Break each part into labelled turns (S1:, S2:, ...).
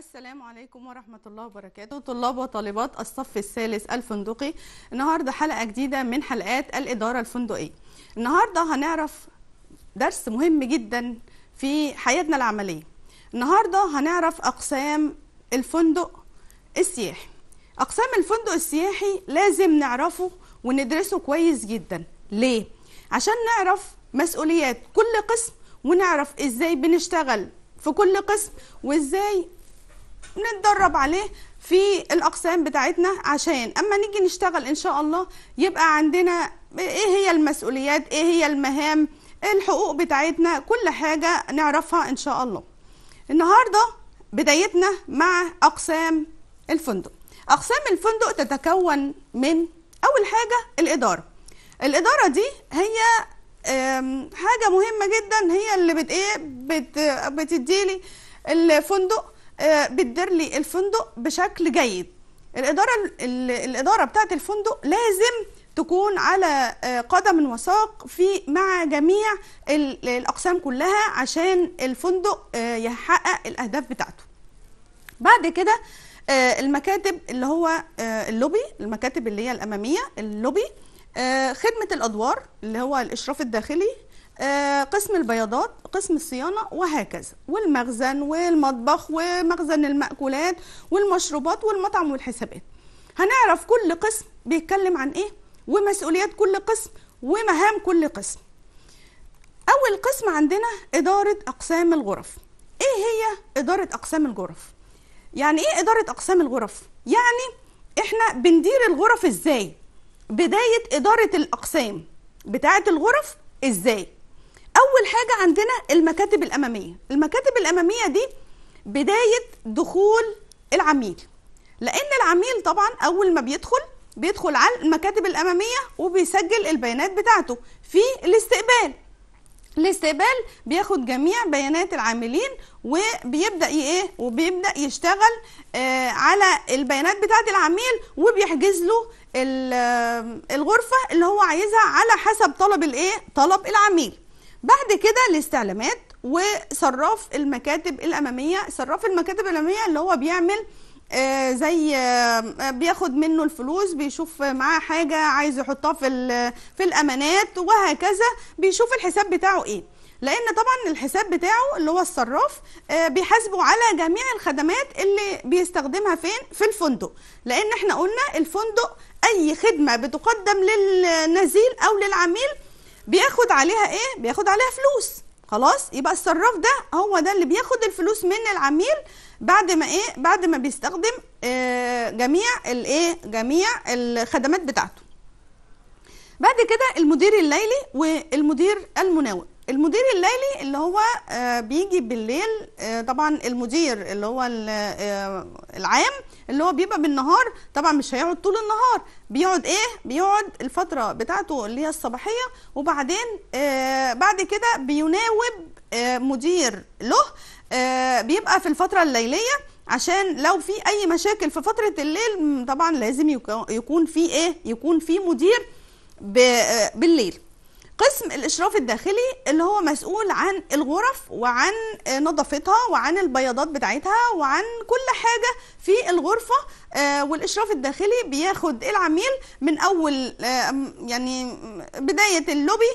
S1: السلام عليكم ورحمة الله وبركاته طلاب وطالبات الصف الثالث الفندقي النهاردة حلقة جديدة من حلقات الإدارة الفندقية النهاردة هنعرف درس مهم جدا في حياتنا العملية النهاردة هنعرف أقسام الفندق السياحي أقسام الفندق السياحي لازم نعرفه وندرسه كويس جدا ليه؟ عشان نعرف مسؤوليات كل قسم ونعرف ازاي بنشتغل في كل قسم وازاي ونتدرب عليه في الاقسام بتاعتنا عشان اما نيجي نشتغل ان شاء الله يبقى عندنا ايه هي المسؤوليات ايه هي المهام الحقوق بتاعتنا كل حاجه نعرفها ان شاء الله النهارده بدايتنا مع اقسام الفندق اقسام الفندق تتكون من اول حاجه الاداره الاداره دي هي حاجه مهمه جدا هي اللي بت ايه بت بتديلي الفندق آه، بتدير لي الفندق بشكل جيد الاداره الاداره بتاعه الفندق لازم تكون على آه، قدم وساق في مع جميع الاقسام كلها عشان الفندق آه، يحقق الاهداف بتاعته بعد كده المكاتب اللي هو اللوبي المكاتب اللي هي الاماميه اللوبي خدمه الادوار اللي هو الاشراف الداخلي آه، قسم البياضات قسم الصيانة وهكذا والمخزن والمطبخ ومخزن المأكولات والمشروبات والمطعم والحسابات هنعرف كل قسم بيتكلم عن ايه ومسؤوليات كل قسم ومهام كل قسم اول قسم عندنا ادارة اقسام الغرف ايه هي ادارة اقسام الغرف يعني ايه ادارة اقسام الغرف يعني احنا بندير الغرف ازاي بداية ادارة الاقسام بتاعة الغرف ازاي اول حاجه عندنا المكاتب الاماميه المكاتب الاماميه دي بدايه دخول العميل لان العميل طبعا اول ما بيدخل بيدخل على المكاتب الاماميه وبيسجل البيانات بتاعته في الاستقبال الاستقبال بياخد جميع بيانات العاملين وبيبدا ايه وبيبدا يشتغل آه على البيانات بتاعه العميل وبيحجز له الغرفه اللي هو عايزها على حسب طلب الايه طلب العميل بعد كده الاستعلامات وصراف المكاتب الاماميه صراف المكاتب الاماميه اللي هو بيعمل آه زي آه بياخد منه الفلوس بيشوف معاه حاجه عايز يحطها في في الامانات وهكذا بيشوف الحساب بتاعه ايه لان طبعا الحساب بتاعه اللي هو الصراف آه بيحاسبه على جميع الخدمات اللي بيستخدمها فين في الفندق لان احنا قلنا الفندق اي خدمه بتقدم للنزيل او للعميل بياخد عليها ايه بياخد عليها فلوس خلاص يبقى الصراف ده هو ده اللي بياخد الفلوس من العميل بعد ما ايه بعد ما بيستخدم آه جميع الايه جميع الخدمات بتاعته بعد كده المدير الليلي والمدير المناوب المدير الليلي اللي هو آه بيجي بالليل آه طبعا المدير اللي هو آه، العام اللي هو بيبقى بالنهار طبعا مش هيقعد طول النهار بيقعد ايه بيقعد الفتره بتاعته اللي هي الصباحيه وبعدين آه بعد كده بيناوب آه مدير له آه بيبقى في الفتره الليليه عشان لو في اي مشاكل في فتره الليل طبعا لازم يكون في ايه يكون في مدير آه، بالليل قسم الاشراف الداخلي اللي هو مسؤول عن الغرف وعن آه، نظافتها وعن البياضات بتاعتها وعن كل حاجه في الغرفه آه، والاشراف الداخلي بياخد العميل من اول آه، يعني بدايه اللوبي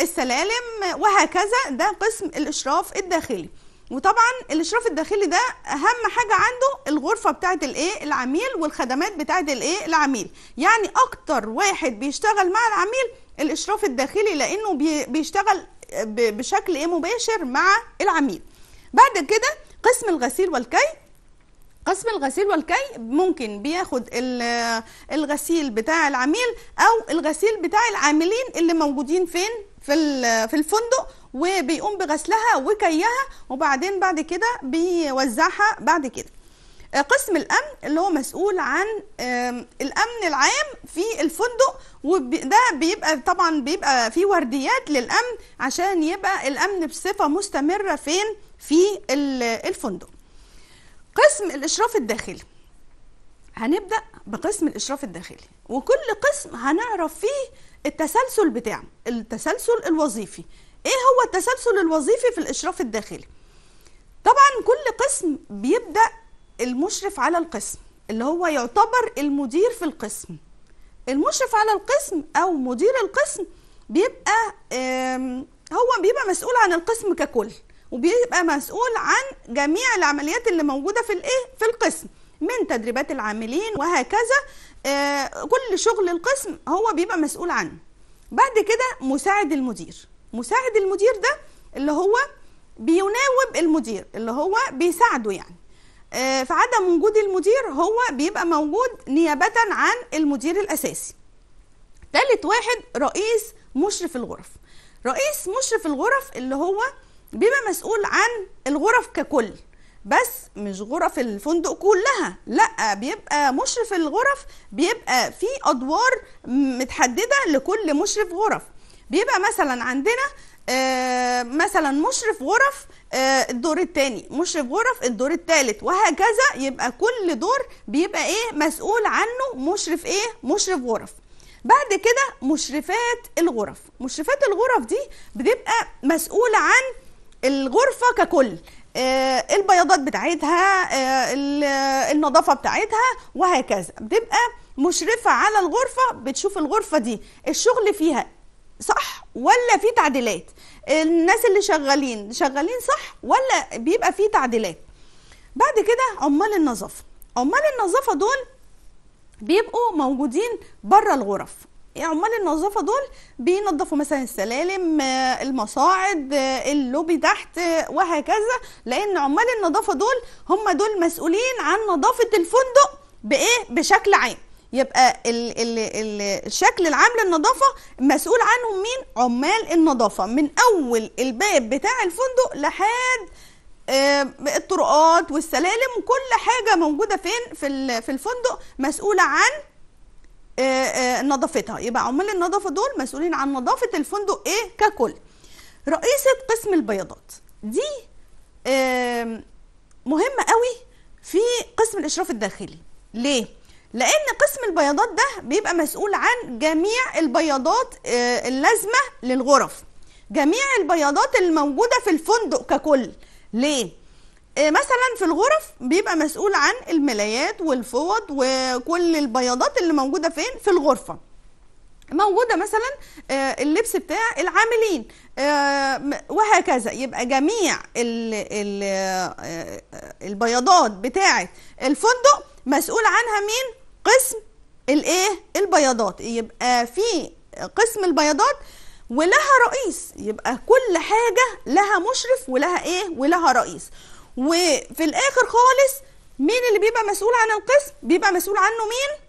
S1: السلالم وهكذا ده قسم الاشراف الداخلي وطبعا الاشراف الداخلي ده اهم حاجه عنده الغرفه بتاعه الايه العميل والخدمات بتاعه الايه العميل يعني اكتر واحد بيشتغل مع العميل الاشراف الداخلي لانه بيشتغل بشكل ايه مباشر مع العميل بعد كده قسم الغسيل والكي قسم الغسيل والكي ممكن بياخد الغسيل بتاع العميل او الغسيل بتاع العاملين اللي موجودين فين في في الفندق وبيقوم بغسلها وكيها وبعدين بعد كده بيوزعها بعد كده آه، قسم الامن اللي هو مسؤول عن الامن العام في الفندق وده بيبقى طبعا بيبقى في ورديات للامن عشان يبقى الامن بصفه مستمره فين في الفندق قسم الاشراف الداخلي هنبدا بقسم الاشراف الداخلي وكل قسم هنعرف فيه التسلسل بتاعه التسلسل الوظيفي ايه هو التسلسل الوظيفي في الاشراف الداخلي طبعا كل قسم بيبدا المشرف على القسم اللي هو يعتبر المدير في القسم المشرف على القسم او مدير القسم بيبقى هو بيبقى مسؤول عن القسم ككل وبيبقى مسؤول عن جميع العمليات اللي موجوده في الايه في القسم من تدريبات العاملين وهكذا آه، كل شغل القسم هو بيبقى مسؤول عنه بعد كده مساعد المدير مساعد المدير ده اللي هو بيناوب المدير اللي هو بيساعده يعني آه، فعدم وجود المدير هو بيبقى موجود نيابة عن المدير الأساسي تالت واحد رئيس مشرف الغرف رئيس مشرف الغرف اللي هو بيبقى مسؤول عن الغرف ككل بس مش غرف الفندق كلها لا بيبقى مشرف الغرف بيبقى في ادوار متحدده لكل مشرف غرف بيبقى مثلا عندنا آه، مثلا مشرف غرف آه، الدور الثاني مشرف غرف الدور الثالث وهكذا يبقى كل دور بيبقى ايه مسؤول عنه مشرف ايه مشرف غرف بعد كده مشرفات الغرف مشرفات الغرف دي بتبقى مسؤولة عن الغرفة ككل آه، البياضات بتاعتها النظافة بتاعتها وهكذا بتبقى مشرفة على الغرفة بتشوف الغرفة دي الشغل فيها صح ولا في تعديلات الناس اللي شغالين شغالين صح ولا بيبقى في تعديلات بعد كده عمال النظافه عمال النظافه دول بيبقوا موجودين بره الغرف يعني عمال النظافه دول بينظفوا مثلا السلالم المصاعد اللوبي تحت وهكذا لان عمال النظافه دول هم دول مسؤولين عن نظافه الفندق بايه بشكل عام يبقى الـ الـ الـ الشكل العام للنظافه مسؤول عنهم مين عمال النظافه من اول الباب بتاع الفندق لحد آه، الطرقات والسلالم كل حاجه موجوده فين في في الفندق مسؤوله عن آه، آه، نظافتها يبقى عمال النظافه دول مسؤولين عن نظافه الفندق ايه ككل رئيسه قسم البياضات دي مهمه قوي في قسم الاشراف الداخلي ليه لان قسم البياضات ده بيبقى مسؤول عن جميع البياضات آه، اللازمه للغرف جميع البياضات الموجوده في الفندق ككل ليه آه، مثلا في الغرف بيبقى مسؤول عن الملايات والفوط وكل البياضات اللي موجوده فين في الغرفه موجودة مثلا آه، اللبس بتاع العاملين وهكذا يبقى جميع البياضات بتاعة الفندق مسؤول عنها مين قسم الايه البياضات يبقى في قسم البياضات ولها رئيس يبقى كل حاجة لها مشرف ولها ايه ولها رئيس وفي الاخر خالص مين اللي بيبقى مسؤول عن القسم بيبقى مسؤول عنه مين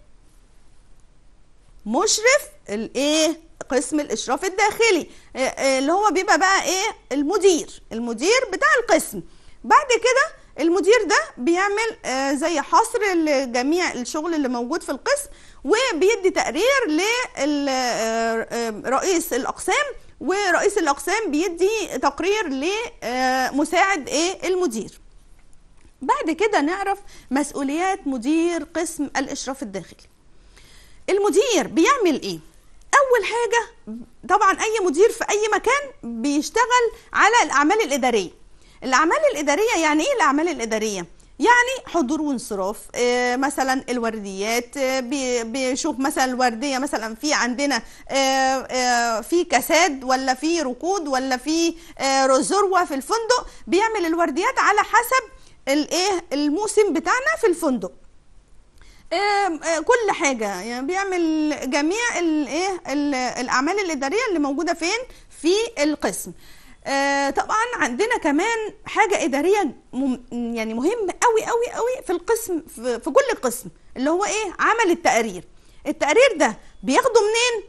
S1: مشرف الايه قسم الاشراف الداخلي آه، آه، اللي هو بيبقى بقى ايه المدير المدير بتاع القسم بعد كده المدير ده بيعمل آه، زي حصر لجميع الشغل اللي موجود في القسم وبيدي تقرير لرئيس آه، آه، الاقسام ورئيس الاقسام بيدي تقرير لمساعد إيه، المدير بعد كده نعرف مسؤوليات مدير قسم الاشراف الداخلي المدير بيعمل ايه اول حاجه طبعا اي مدير في اي مكان بيشتغل على الاعمال الاداريه الاعمال الاداريه يعني ايه الاعمال الاداريه يعني حضور وانصراف آه، مثلا الورديات آه، بيشوف مثلا الورديه مثلا في عندنا آه، في كساد ولا في ركود ولا في ذروه في الفندق بيعمل الورديات على حسب الايه الموسم بتاعنا في الفندق كل حاجه يعني بيعمل جميع الايه الاعمال الاداريه اللي موجوده فين في القسم آه، طبعا عندنا كمان حاجة إدارية يعني مهم قوي قوي قوي في القسم في, كل قسم اللي هو إيه عمل التقارير التقارير ده بياخده منين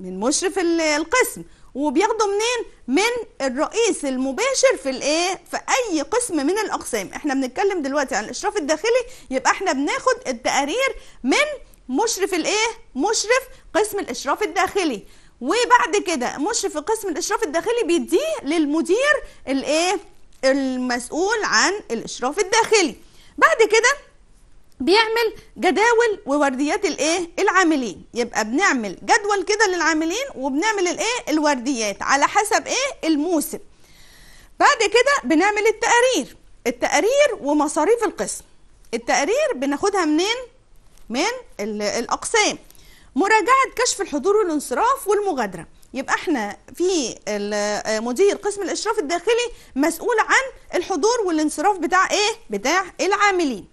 S1: من مشرف القسم وبياخده منين من الرئيس المباشر في الايه في اي قسم من الاقسام احنا بنتكلم دلوقتي عن الاشراف الداخلي يبقى احنا بناخد التقارير من مشرف الايه مشرف قسم الاشراف الداخلي وبعد كده مشرف قسم الاشراف الداخلي بيديه للمدير الايه المسؤول عن الاشراف الداخلي بعد كده بيعمل جداول وورديات الايه العاملين يبقى بنعمل جدول كده للعاملين وبنعمل الايه الورديات على حسب ايه الموسم بعد كده بنعمل التقارير التقارير ومصاريف القسم التقارير بناخدها منين من الاقسام مراجعه كشف الحضور والانصراف والمغادره يبقى احنا في مدير قسم الاشراف الداخلي مسؤول عن الحضور والانصراف بتاع ايه بتاع العاملين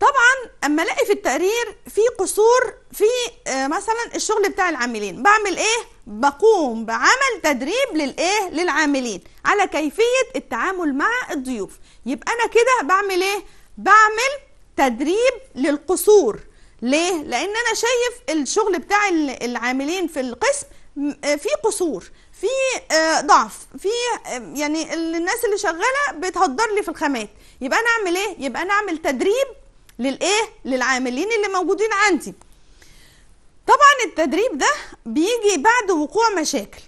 S1: طبعا اما الاقي في التقرير في قصور في آه، مثلا الشغل بتاع العاملين بعمل ايه بقوم بعمل تدريب للايه للعاملين على كيفيه التعامل مع الضيوف يبقى انا كده بعمل ايه بعمل تدريب للقصور ليه؟ لأن أنا شايف الشغل بتاع العاملين في القسم في قصور في آه، ضعف في آه، يعني الناس اللي شغاله بتهدر لي في الخامات يبقى انا اعمل ايه يبقى انا اعمل تدريب للايه للعاملين اللي موجودين عندي طبعا التدريب ده بيجي بعد وقوع مشاكل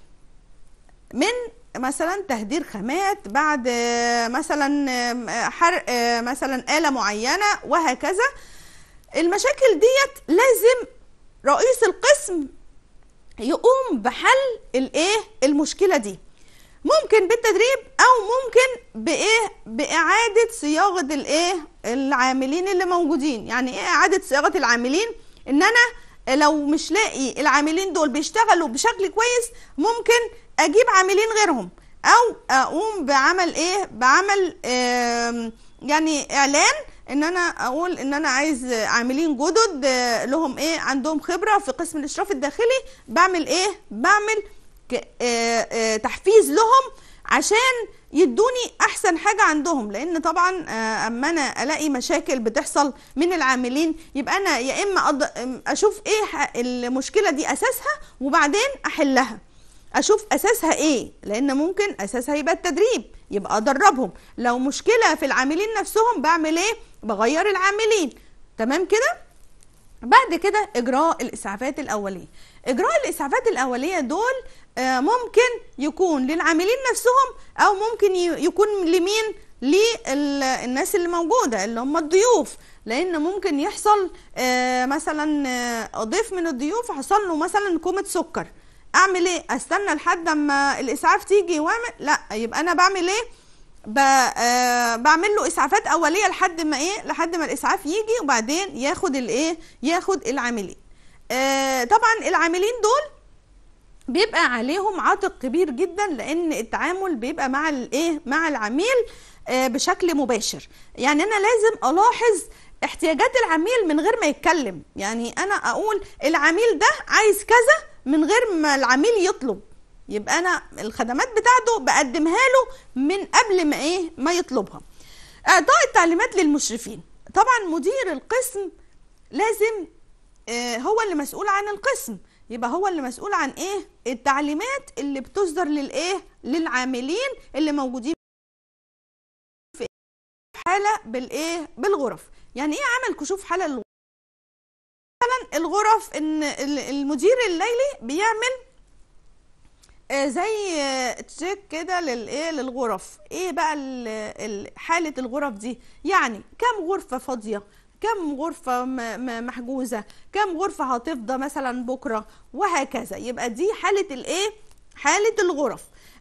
S1: من مثلا تهدير خامات بعد آه، مثلا حرق مثلا آلة معينة وهكذا المشاكل ديت لازم رئيس القسم يقوم بحل الايه المشكله دي ممكن بالتدريب او ممكن بايه باعاده صياغه الايه العاملين اللي موجودين يعني ايه اعاده صياغه العاملين ان انا لو مش لاقي العاملين دول بيشتغلوا بشكل كويس ممكن اجيب عاملين غيرهم او اقوم بعمل ايه بعمل يعني اعلان ان انا اقول ان انا عايز عاملين جدد لهم ايه عندهم خبره في قسم الاشراف الداخلي بعمل ايه بعمل آه، آه، تحفيز لهم عشان يدوني احسن حاجه عندهم لان طبعا آه، اما انا الاقي مشاكل بتحصل من العاملين يبقى انا يا اما اشوف ايه المشكله دي اساسها وبعدين احلها اشوف اساسها ايه لان ممكن اساسها يبقى التدريب يبقى ادربهم لو مشكله في العاملين نفسهم بعمل ايه بغير العاملين تمام كده بعد كده اجراء الاسعافات الاوليه اجراء الاسعافات الاوليه دول آه، ممكن يكون للعاملين نفسهم او ممكن يكون لمين للناس اللي موجوده اللي هم الضيوف لان ممكن يحصل آه، مثلا آه، ضيف من الضيوف حصل له مثلا كومه سكر اعمل ايه استنى لحد اما الاسعاف تيجي واعمل لا يبقى انا بعمل ايه آه، بعمل له اسعافات اوليه لحد ما ايه لحد ما الاسعاف يجي وبعدين ياخد الايه ياخد العاملين آه، طبعا العاملين دول بيبقى عليهم عاتق كبير جدا لان التعامل بيبقى مع الايه مع العميل آه، بشكل مباشر يعني انا لازم الاحظ احتياجات العميل من غير ما يتكلم يعني انا اقول العميل ده عايز كذا من غير ما العميل يطلب يبقى انا الخدمات بتاعته بقدمها له من قبل ما ايه ما يطلبها اعطاء التعليمات للمشرفين طبعا مدير القسم لازم آه هو اللي مسؤول عن القسم يبقى هو اللي مسؤول عن ايه التعليمات اللي بتصدر للايه للعاملين اللي موجودين في حاله بالايه بالغرف يعني ايه عمل كشوف حاله مثلا الغرف ان المدير الليلي بيعمل آه، زي تشيك كده للايه للغرف ايه بقى حاله الغرف دي يعني كم غرفه فاضيه كم غرفة محجوزة كم غرفة هتفضى مثلا بكرة وهكذا يبقى دي حالة الايه حالة الغرف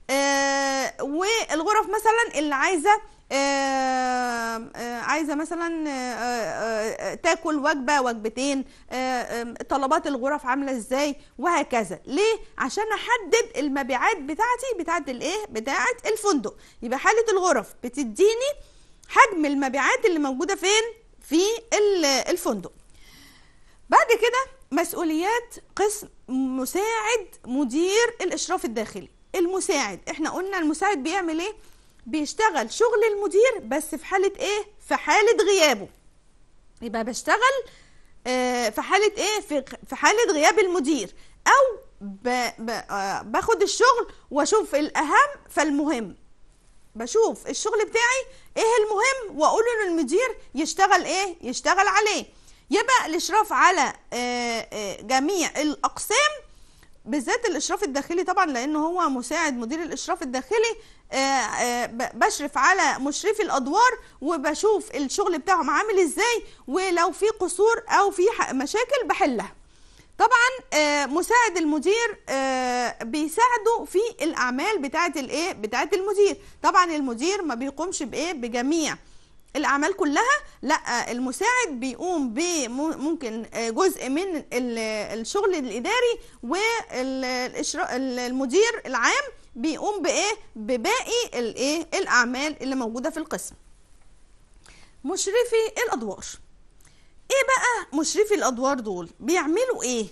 S1: آه والغرف مثلا اللي عايزة آه، عايزه مثلا آه، آه، تاكل وجبه وجبتين طلبات الغرف عامله ازاي وهكذا ليه عشان احدد المبيعات بتاعتي بتاعه الايه بتاعه الفندق يبقى حاله الغرف بتديني حجم المبيعات اللي موجوده فين في الفندق بعد كده مسؤوليات قسم مساعد مدير الاشراف الداخلي المساعد احنا قلنا المساعد بيعمل ايه بيشتغل شغل المدير بس في حالة ايه في حالة غيابه يبقى بشتغل آه، في حالة ايه في, حالة غياب المدير او آه، باخد الشغل واشوف الاهم فالمهم بشوف الشغل بتاعي ايه المهم واقول للمدير المدير يشتغل ايه يشتغل عليه يبقى الاشراف على آه، جميع الاقسام بالذات الاشراف الداخلي طبعا لان هو مساعد مدير الاشراف الداخلي آه، آه، بشرف على مشرفي الادوار وبشوف الشغل بتاعهم عامل ازاي ولو في قصور او في مشاكل بحلها طبعا آه، مساعد المدير بيساعده في الاعمال بتاعه الايه بتاعه المدير طبعا المدير ما بيقومش بايه بجميع الاعمال كلها لا المساعد بيقوم بممكن جزء من الشغل الاداري والمدير العام بيقوم بايه بباقي الايه الاعمال اللي موجوده في القسم مشرفي الادوار ايه بقى مشرفي الادوار دول بيعملوا ايه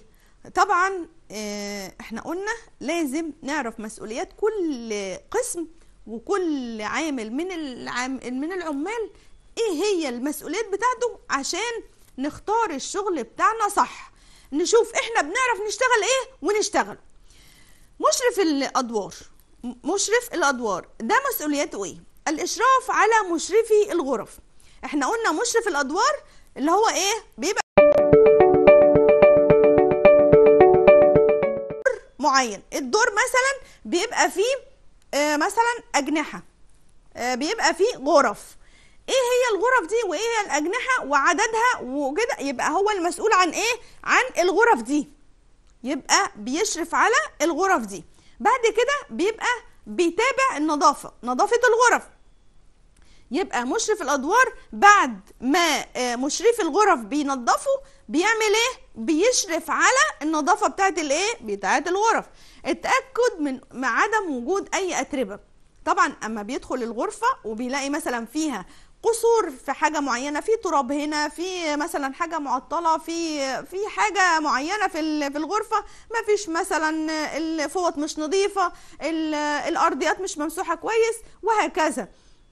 S1: طبعا آه، احنا قلنا لازم نعرف مسؤوليات كل قسم وكل عامل من العام من العمال ايه هي المسؤوليات بتاعته عشان نختار الشغل بتاعنا صح نشوف احنا بنعرف نشتغل ايه ونشتغل مشرف الادوار مشرف الادوار ده مسؤولياته ايه الاشراف على مشرفي الغرف احنا قلنا مشرف الادوار اللي هو ايه بيبقى معين الدور مثلا بيبقى فيه آه، مثلا اجنحه آه، بيبقى فيه غرف ايه هي الغرف دي وايه هي الاجنحه وعددها وكده يبقى هو المسؤول عن ايه عن الغرف دي يبقى بيشرف على الغرف دي بعد كده بيبقى بيتابع النظافه نظافه الغرف يبقى مشرف الادوار بعد ما آه، مشرف الغرف بينظفه بيعمل ايه بيشرف على النظافه بتاعه الايه بتاعه الغرف التاكد من عدم وجود اي اتربه طبعا اما بيدخل الغرفه وبيلاقي مثلا فيها قصور في حاجه معينه في تراب هنا في مثلا حاجه معطله في في حاجه معينه في في الغرفه ما فيش مثلا الفوط مش نظيفه الارضيات مش ممسوحه كويس وهكذا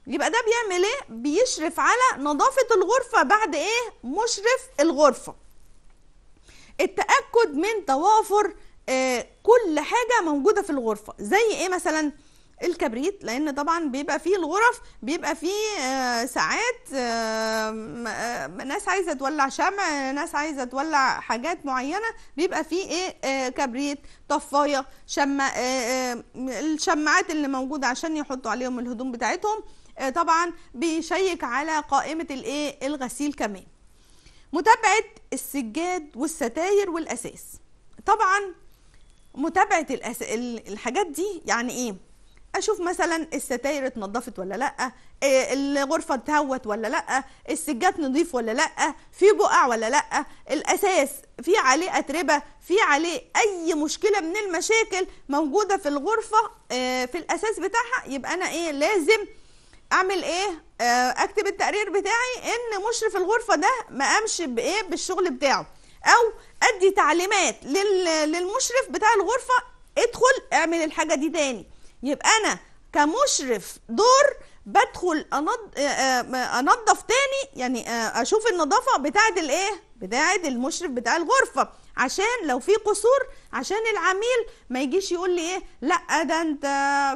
S1: يبقى ده بيعمل ايه بيشرف على نظافه الغرفه بعد ايه مشرف الغرفه التاكد من توافر آه، كل حاجه موجوده في الغرفه زي ايه مثلا الكبريت لان طبعا بيبقى فيه الغرف بيبقى فيه آه، ساعات آه، آه، ناس عايزه تولع شمع ناس عايزه تولع حاجات معينه بيبقى فيه ايه كبريت طفايه شمع الشماعات اللي موجوده عشان يحطوا عليهم الهدوم بتاعتهم طبعا بيشيك على قائمه الايه الغسيل كمان متابعه السجاد والستاير والاساس طبعا متابعه الحاجات دي يعني ايه اشوف مثلا الستاير اتنضفت ولا لا آه، الغرفه اتهوت ولا لا السجاد نضيف ولا لا في بقع ولا لا الاساس في عليه اتربه في عليه اي مشكله من المشاكل موجوده في الغرفه آه، في الاساس بتاعها يبقى انا ايه لازم اعمل ايه آه، اكتب التقرير بتاعي ان مشرف الغرفه ده ما قامش بايه بالشغل بتاعه او ادي تعليمات للمشرف بتاع الغرفه ادخل اعمل الحاجه دي تاني يبقى انا كمشرف دور بدخل انضف تاني يعني اشوف النظافه بتاعه الايه بتاعه المشرف بتاع الغرفه عشان لو في قصور عشان العميل ما يجيش يقول لي ايه لا ده انت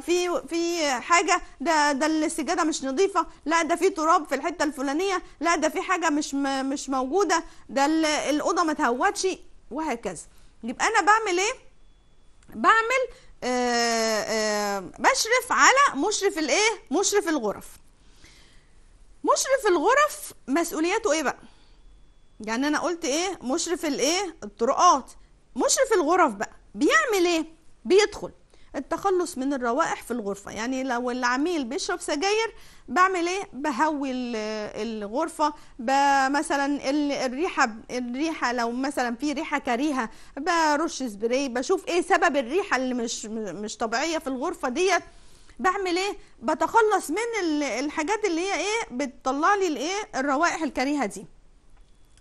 S1: في في حاجه ده ده السجاده مش نظيفه لا ده في تراب في الحته الفلانيه لا ده في حاجه مش مش موجوده ده الاوضه ما تهوتش وهكذا يبقى انا بعمل ايه بعمل آه، آه، بشرف على مشرف الايه مشرف الغرف مشرف الغرف مسؤوليته ايه بقى يعني انا قلت ايه مشرف الايه الطرقات مشرف الغرف بقى بيعمل ايه بيدخل التخلص من الروائح في الغرفة يعني لو العميل بيشرب سجاير بعمل ايه بهوي الغرفة مثلا الريحة الريحة لو مثلا في ريحة كريهة برش سبراي بشوف ايه سبب الريحة اللي مش مش طبيعية في الغرفة ديت بعمل ايه بتخلص من الحاجات اللي هي ايه بتطلع لي الايه الروائح الكريهة دي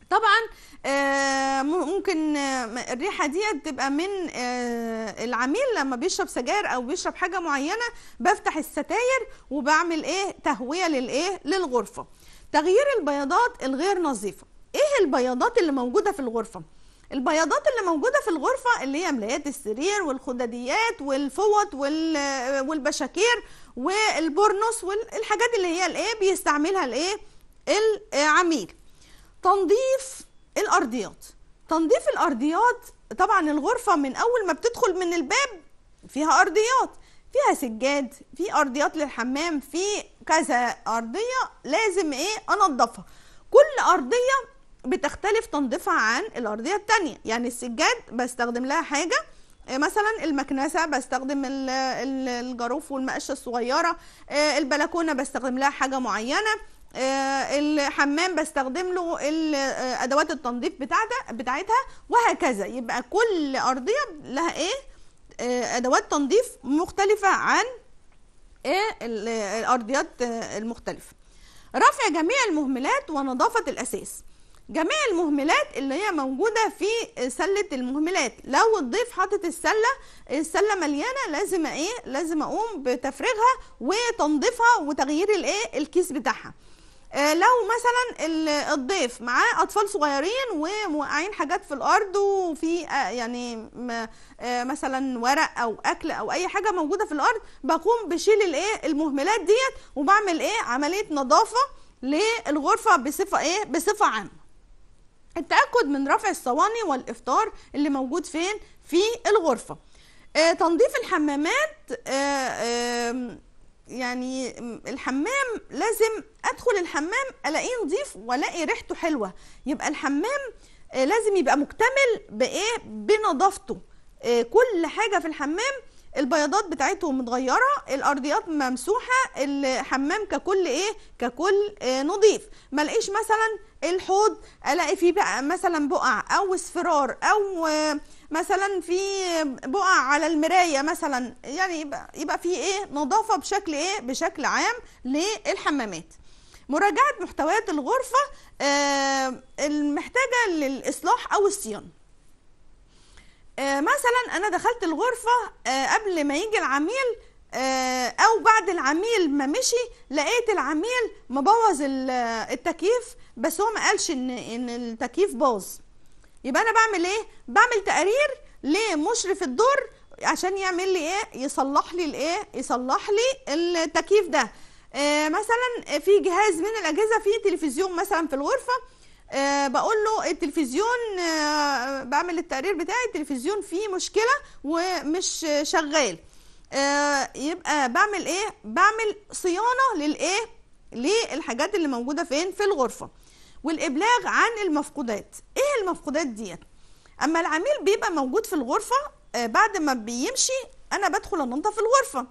S1: طبعا آه، ممكن آه، الريحه ديت تبقى من آه، العميل لما بيشرب سجاير او بيشرب حاجه معينه بفتح الستاير وبعمل ايه تهويه للايه للغرفه تغيير البياضات الغير نظيفه ايه البياضات اللي موجوده في الغرفه البياضات اللي موجودة في الغرفة اللي هي ملايات السرير والخدديات والفوط والبشاكير والبورنوس والحاجات اللي هي الايه بيستعملها الايه العميل تنظيف الارضيات تنظيف الارضيات طبعا الغرفه من اول ما بتدخل من الباب فيها ارضيات فيها سجاد في ارضيات للحمام في كذا ارضيه لازم ايه انضفها كل ارضيه بتختلف تنظيفها عن الارضيه الثانيه يعني السجاد بستخدم لها حاجه آه، مثلا المكنسه بستخدم الجاروف والمقشه الصغيره آه، البلكونه بستخدم لها حاجه معينه آه، الحمام بستخدم له آه، ادوات التنظيف بتاعتها بتاعتها وهكذا يبقى كل ارضيه لها ايه آه، ادوات تنظيف مختلفه عن ايه الارضيات المختلفه رفع جميع المهملات ونظافه الاساس جميع المهملات اللي هي موجودة في سلة المهملات لو الضيف حاطط السلة السلة مليانة لازم ايه لازم اقوم بتفريغها وتنظيفها وتغيير الايه الكيس بتاعها آه، لو مثلا الضيف معاه اطفال صغيرين وموقعين حاجات في الارض وفي آه، يعني آه، مثلا ورق او اكل او اي حاجه موجوده في الارض بقوم بشيل الايه المهملات ديت وبعمل ايه عمليه نظافه للغرفه بصفه ايه بصفه عامه التاكد من رفع الصواني والافطار اللي موجود فين في الغرفه تنظيف الحمامات يعني الحمام لازم ادخل الحمام الاقيه نظيف والاقي ريحته حلوه يبقى الحمام آه، لازم يبقى مكتمل بايه بنظافته آه، كل حاجه في الحمام البياضات بتاعته متغيره الارضيات ممسوحه الحمام ككل ايه ككل إيه نظيف ما مثلا الحوض الاقي فيه بقى مثلا بقع او اصفرار او آه مثلا في بقع على المرايه مثلا يعني يبقى, يبقى في ايه نظافه بشكل ايه بشكل عام للحمامات مراجعه محتويات الغرفه آه، المحتاجه للاصلاح او الصيانه آه، مثلا انا دخلت الغرفه آه، قبل ما يجي العميل او بعد العميل ما مشي لقيت العميل مبوظ التكييف بس هو ما قالش ان ان التكييف باظ يبقى انا بعمل ايه بعمل تقرير لمشرف الدور عشان يعمل لي ايه يصلح لي الايه يصلح لي التكييف ده آه مثلا في جهاز من الاجهزه في تلفزيون مثلا في الغرفه آه بقول له التلفزيون آه بعمل التقرير بتاعي التلفزيون فيه مشكله ومش شغال آه يبقى بعمل ايه بعمل صيانه للايه للحاجات اللي موجوده فين في الغرفه والابلاغ عن المفقودات ايه المفقودات ديت اما العميل بيبقى موجود في الغرفه آه، بعد ما بيمشي انا بدخل انظف الغرفه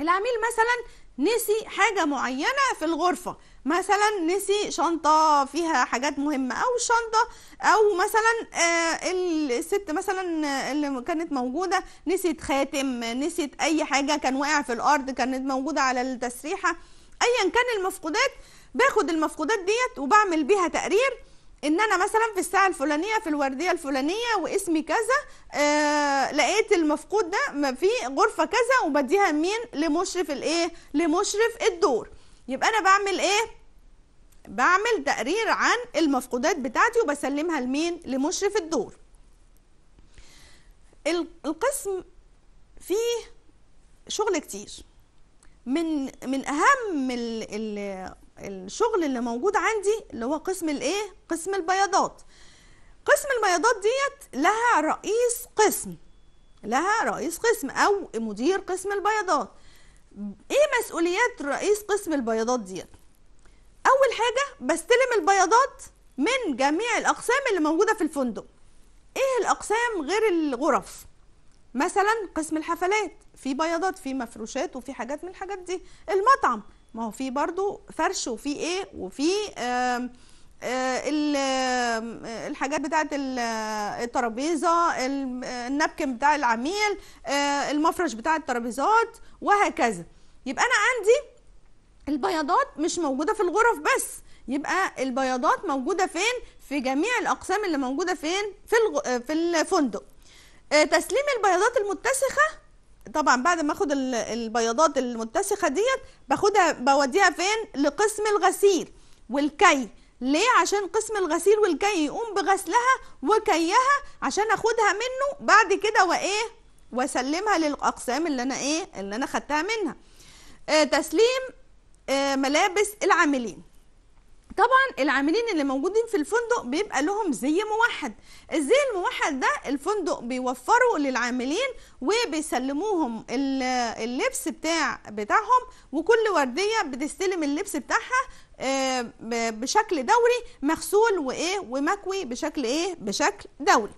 S1: العميل مثلا نسي حاجه معينه في الغرفه مثلا نسي شنطه فيها حاجات مهمه او شنطه او مثلا آه، الست مثلا آه، اللي كانت موجوده نسيت خاتم نسيت اي حاجه كان واقع في الارض كانت موجوده على التسريحه ايا كان المفقودات باخد المفقودات ديت وبعمل بيها تقرير ان انا مثلا في الساعه الفلانيه في الورديه الفلانيه واسمي كذا آه لقيت المفقود ده في غرفه كذا وبديها مين لمشرف الايه لمشرف الدور يبقى انا بعمل ايه بعمل تقرير عن المفقودات بتاعتي وبسلمها لمين لمشرف الدور القسم فيه شغل كتير من من اهم الشغل اللي موجود عندي اللي هو قسم الايه قسم البياضات قسم البياضات ديت لها رئيس قسم لها رئيس قسم او مدير قسم البياضات ايه مسؤوليات رئيس قسم البياضات ديت اول حاجه بستلم البياضات من جميع الاقسام اللي موجوده في الفندق ايه الاقسام غير الغرف مثلا قسم الحفلات في بياضات في مفروشات وفي حاجات من الحاجات دي المطعم ما هو في برضو فرش وفي ايه وفي آه، الحاجات بتاعت آه، الترابيزه آه، النابكن بتاع العميل المفرش بتاع الترابيزات وهكذا يبقى انا عندي البياضات مش موجوده في الغرف بس يبقى البياضات موجوده فين في جميع الاقسام اللي موجوده فين في في الفندق تسليم البياضات المتسخه طبعا بعد ما اخد البياضات المتسخه ديت باخدها بوديها فين لقسم الغسيل والكي ليه عشان قسم الغسيل والكي يقوم بغسلها وكيها عشان اخدها منه بعد كده وايه واسلمها للاقسام اللي انا ايه اللي انا خدتها منها آه تسليم آه ملابس العاملين طبعا العاملين اللي موجودين في الفندق بيبقى لهم زي موحد الزي الموحد ده الفندق بيوفره للعاملين وبيسلموهم اللبس بتاع بتاعهم وكل ورديه بتستلم اللبس بتاعها آه، بشكل دوري مغسول وايه ومكوي بشكل ايه بشكل دوري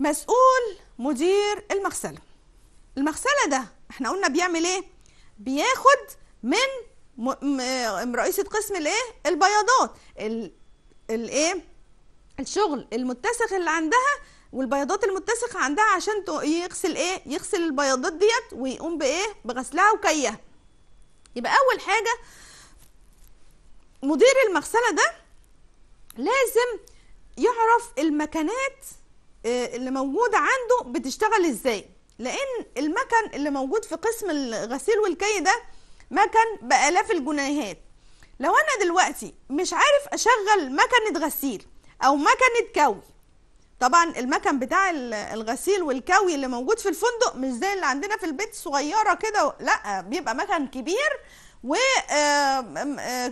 S1: مسؤول مدير المغسله المغسله ده احنا قلنا بيعمل ايه بياخد من رئيسه قسم الايه البياضات الايه الشغل المتسخ اللي عندها والبياضات المتسخه عندها عشان يغسل ايه يغسل البياضات ديت ويقوم بايه بغسلها وكيها يبقى اول حاجه مدير المغسله ده لازم يعرف المكنات آه، اللي موجوده عنده بتشتغل ازاي لان المكن اللي موجود في قسم الغسيل والكي ده مكن بالاف الجنيهات لو انا دلوقتي مش عارف اشغل مكنه غسيل او مكنه كوي طبعا المكن بتاع الغسيل والكوي اللي موجود في الفندق مش زي اللي عندنا في البيت صغيره كده لا بيبقى مكن كبير ومكن آه،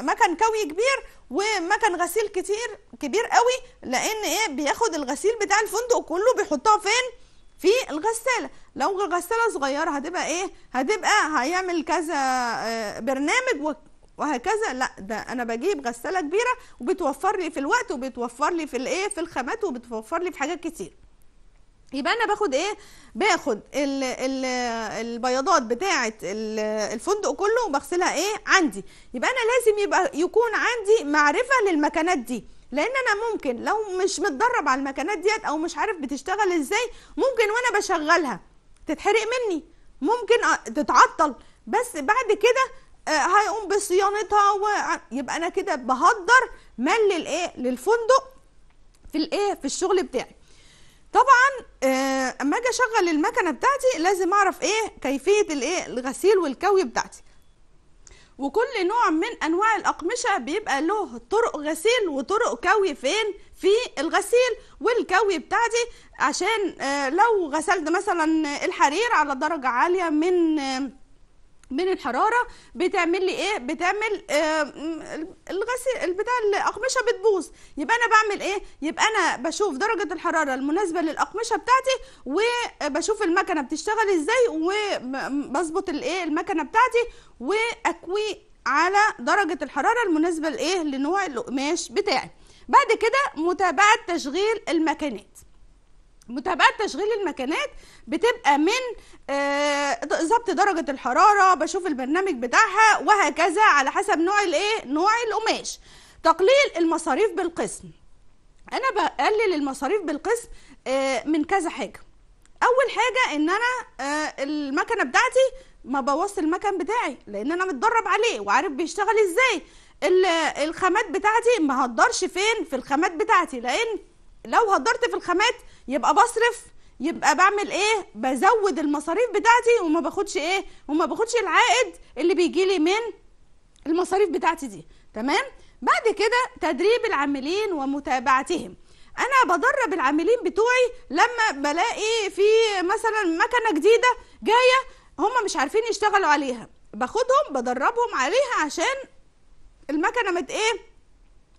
S1: آه، كوي كبير ومكن غسيل كتير كبير قوي لان ايه بياخد الغسيل بتاع الفندق كله بيحطها فين في الغساله لو الغساله صغيره هتبقى ايه هتبقى هيعمل كذا آه، برنامج وهكذا لا ده انا بجيب غساله كبيره وبتوفر لي في الوقت وبتوفر لي في الايه في الخامات وبتوفر لي في حاجات كتير يبقى انا باخد ايه باخد الـ الـ البياضات بتاعه الفندق كله وبغسلها ايه عندي يبقى انا لازم يبقى يكون عندي معرفه للمكانات دي لان انا ممكن لو مش متدرب على المكنات ديت او مش عارف بتشتغل ازاي ممكن وانا بشغلها تتحرق مني ممكن تتعطل بس بعد كده هيقوم آه، بصيانتها ويبقى انا كده بهدر مال للايه للفندق في الايه في الشغل بتاعي طبعا آه، اما اجي اشغل المكنه بتاعتي لازم اعرف ايه كيفيه الايه الغسيل والكوي بتاعتي وكل نوع من انواع الاقمشه بيبقى له طرق غسيل وطرق كوي فين في الغسيل والكوي بتاعتي عشان آه، لو غسلت مثلا الحرير على درجه عاليه من من الحراره بتعمل لي ايه بتعمل آه الغسيل بتاع الاقمشه بتبوظ يبقى انا بعمل ايه يبقى انا بشوف درجه الحراره المناسبه للاقمشه بتاعتي وبشوف المكنه بتشتغل ازاي وبظبط الايه المكنه بتاعتي واكوي على درجه الحراره المناسبه لايه لنوع القماش بتاعي بعد كده متابعه تشغيل المكانات متابعة تشغيل المكنات بتبقى من آه، ضبط درجه الحراره بشوف البرنامج بتاعها وهكذا على حسب نوع الايه نوع القماش تقليل المصاريف بالقسم انا بقلل المصاريف بالقسم آه، من كذا حاجه اول حاجه ان انا آه، المكنه بتاعتي ما بوظش المكن بتاعي لان انا متدرب عليه وعارف بيشتغل ازاي الخامات بتاعتي ما هقدرش فين في الخامات بتاعتي لان لو هدرت في الخامات يبقى بصرف يبقى بعمل ايه بزود المصاريف بتاعتي وما باخدش ايه وما باخدش العائد اللي بيجي لي من المصاريف بتاعتي دي تمام بعد كده تدريب العاملين ومتابعتهم انا بدرب العاملين بتوعي لما بلاقي في مثلا مكنه جديده جايه هم مش عارفين يشتغلوا عليها باخدهم بدربهم عليها عشان المكنه مت ايه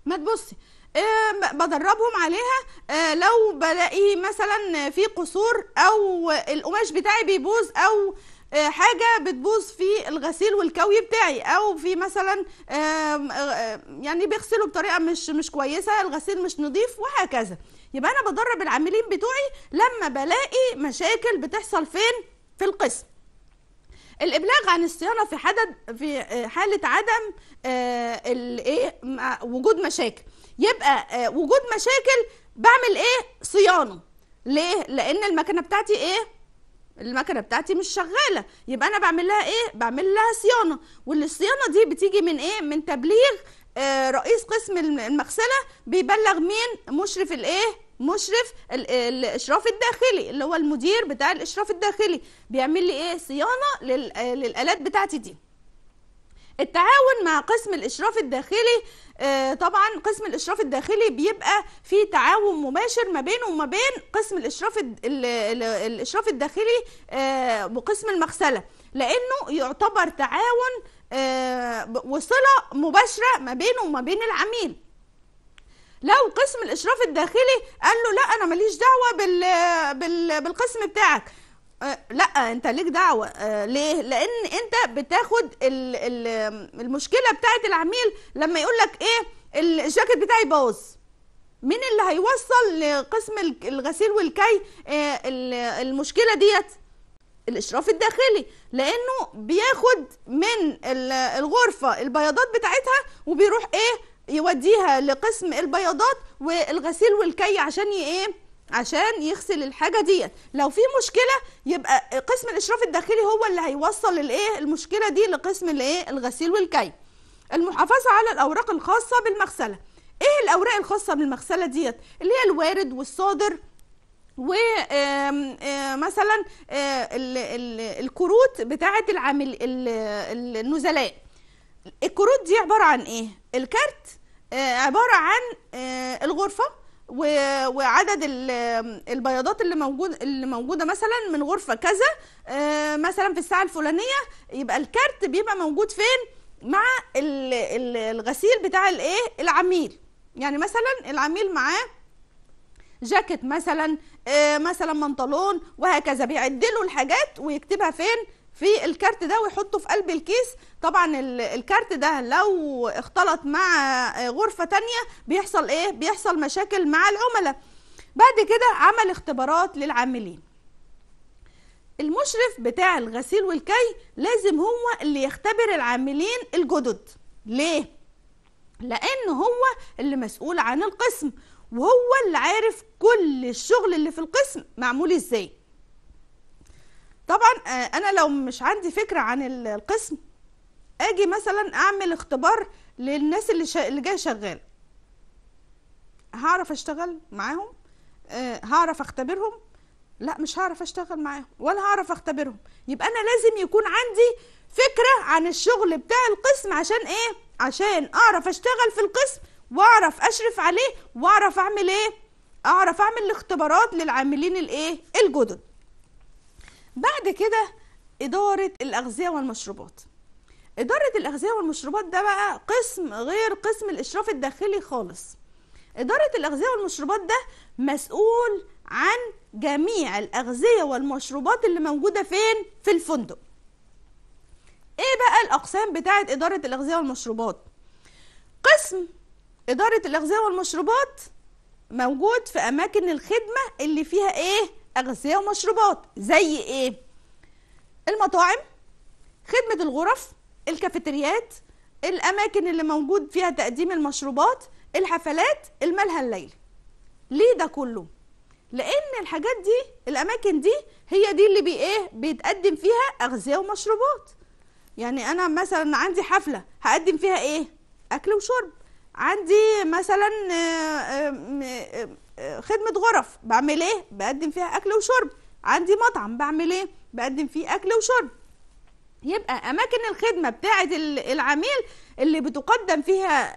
S1: ما تبصي آه، بدربهم عليها آه، لو بلاقي مثلا في قصور او القماش بتاعي بيبوظ او آه، حاجه بتبوظ في الغسيل والكوي بتاعي او في مثلا يعني بيغسلوا بطريقه مش مش كويسه الغسيل مش نظيف وهكذا يبقى انا بدرب العاملين بتوعي لما بلاقي مشاكل بتحصل فين في القسم الابلاغ عن الصيانه في حدد في حاله عدم الايه وجود مشاكل يبقى آه، وجود مشاكل بعمل ايه صيانه ليه لان المكنه بتاعتي ايه المكنه بتاعتي مش شغاله يبقى انا بعمل لها ايه بعمل لها صيانه والصيانه دي بتيجي من ايه من تبليغ آه، رئيس قسم المغسله بيبلغ مين مشرف الايه مشرف الاشراف الداخلي اللي هو المدير بتاع الاشراف الداخلي بيعمل لي ايه صيانه آه، للالات بتاعتي دي التعاون مع قسم الإشراف الداخلي آه، طبعا قسم الإشراف الداخلي بيبقى في تعاون مباشر ما بينه وما بين قسم الإشراف الإشراف الداخلي بقسم آه، المغسلة لأنه يعتبر تعاون آه، وصلة مباشرة ما بينه وما بين العميل لو قسم الاشراف الداخلي قال له لا انا ماليش دعوه بالقسم بتاعك آه، لا انت ليك دعوه آه، ليه لان انت بتاخد المشكله بتاعه العميل لما يقول لك ايه الجاكيت بتاعي باظ مين اللي هيوصل لقسم الغسيل والكي آه، المشكله ديت الاشراف الداخلي لانه بياخد من الغرفه البياضات بتاعتها وبيروح ايه يوديها لقسم البياضات والغسيل والكي عشان ايه عشان يغسل الحاجه ديت لو في مشكله يبقى قسم الاشراف الداخلي هو اللي هيوصل الايه المشكله دي لقسم الايه الغسيل والكي المحافظه على الاوراق الخاصه بالمغسله ايه الاوراق الخاصه بالمغسله ديت اللي هي الوارد والصادر ومثلا آه، الكروت بتاعه العامل النزلاء الكروت دي عباره عن ايه الكارت آه، عباره عن آه، الغرفه وعدد البياضات اللي موجود اللي موجوده مثلا من غرفه كذا آه، مثلا في الساعه الفلانيه يبقى الكارت بيبقى موجود فين مع الغسيل بتاع الايه العميل يعني مثلا العميل معاه جاكيت مثلا آه، مثلا بنطلون وهكذا بيعدلوا الحاجات ويكتبها فين في الكارت ده ويحطه في قلب الكيس طبعا الكارت ده لو اختلط مع غرفة تانية بيحصل ايه بيحصل مشاكل مع العملاء بعد كده عمل اختبارات للعاملين المشرف بتاع الغسيل والكي لازم هو اللي يختبر العاملين الجدد ليه لان هو اللي مسؤول عن القسم وهو اللي عارف كل الشغل اللي في القسم معمول ازاي طبعا آه، انا لو مش عندي فكره عن القسم اجي مثلا اعمل اختبار للناس اللي شا... اللي جايه شغاله هعرف اشتغل معاهم أه هعرف اختبرهم لا مش هعرف اشتغل معاهم ولا هعرف اختبرهم يبقى انا لازم يكون عندي فكره عن الشغل بتاع القسم عشان ايه عشان اعرف اشتغل في القسم واعرف اشرف عليه واعرف اعمل ايه اعرف اعمل الاختبارات للعاملين الايه الجدد بعد كده إدارة الأغذية والمشروبات إدارة الأغذية والمشروبات ده بقى قسم غير قسم الإشراف الداخلي خالص إدارة الأغذية والمشروبات ده مسؤول عن جميع الأغذية والمشروبات اللي موجودة فين في الفندق إيه بقى الأقسام بتاعة إدارة الأغذية والمشروبات قسم إدارة الأغذية والمشروبات موجود في أماكن الخدمة اللي فيها إيه اغذيه ومشروبات زي ايه المطاعم خدمه الغرف الكافيتريات الاماكن اللي موجود فيها تقديم المشروبات الحفلات الملهى الليلي ليه ده كله لان الحاجات دي الاماكن دي هي دي اللي بي ايه بيتقدم فيها اغذيه ومشروبات يعني انا مثلا عندي حفله هقدم فيها ايه اكل وشرب عندي مثلا آه، آه، خدمه غرف بعمل ايه بقدم فيها اكل وشرب عندي مطعم بعمل ايه بقدم فيه اكل وشرب يبقى اماكن الخدمه بتاعه العميل اللي بتقدم فيها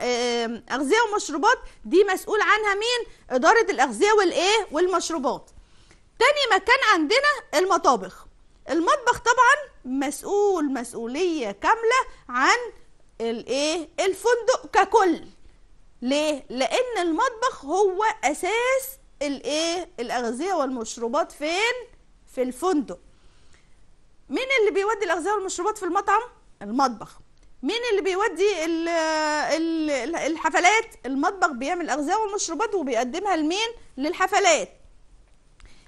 S1: اغذيه ومشروبات دي مسؤول عنها مين اداره الاغذيه والايه والمشروبات تاني مكان عندنا المطابخ المطبخ طبعا مسؤول مسؤوليه كامله عن الايه الفندق ككل ليه؟ لأن المطبخ هو أساس الإيه؟ الأغذية والمشروبات فين؟ في الفندق. مين اللي بيودي الأغذية والمشروبات في المطعم؟ المطبخ. مين اللي بيودي الـ الـ الحفلات؟ المطبخ بيعمل أغذية والمشروبات وبيقدمها لمين؟ للحفلات.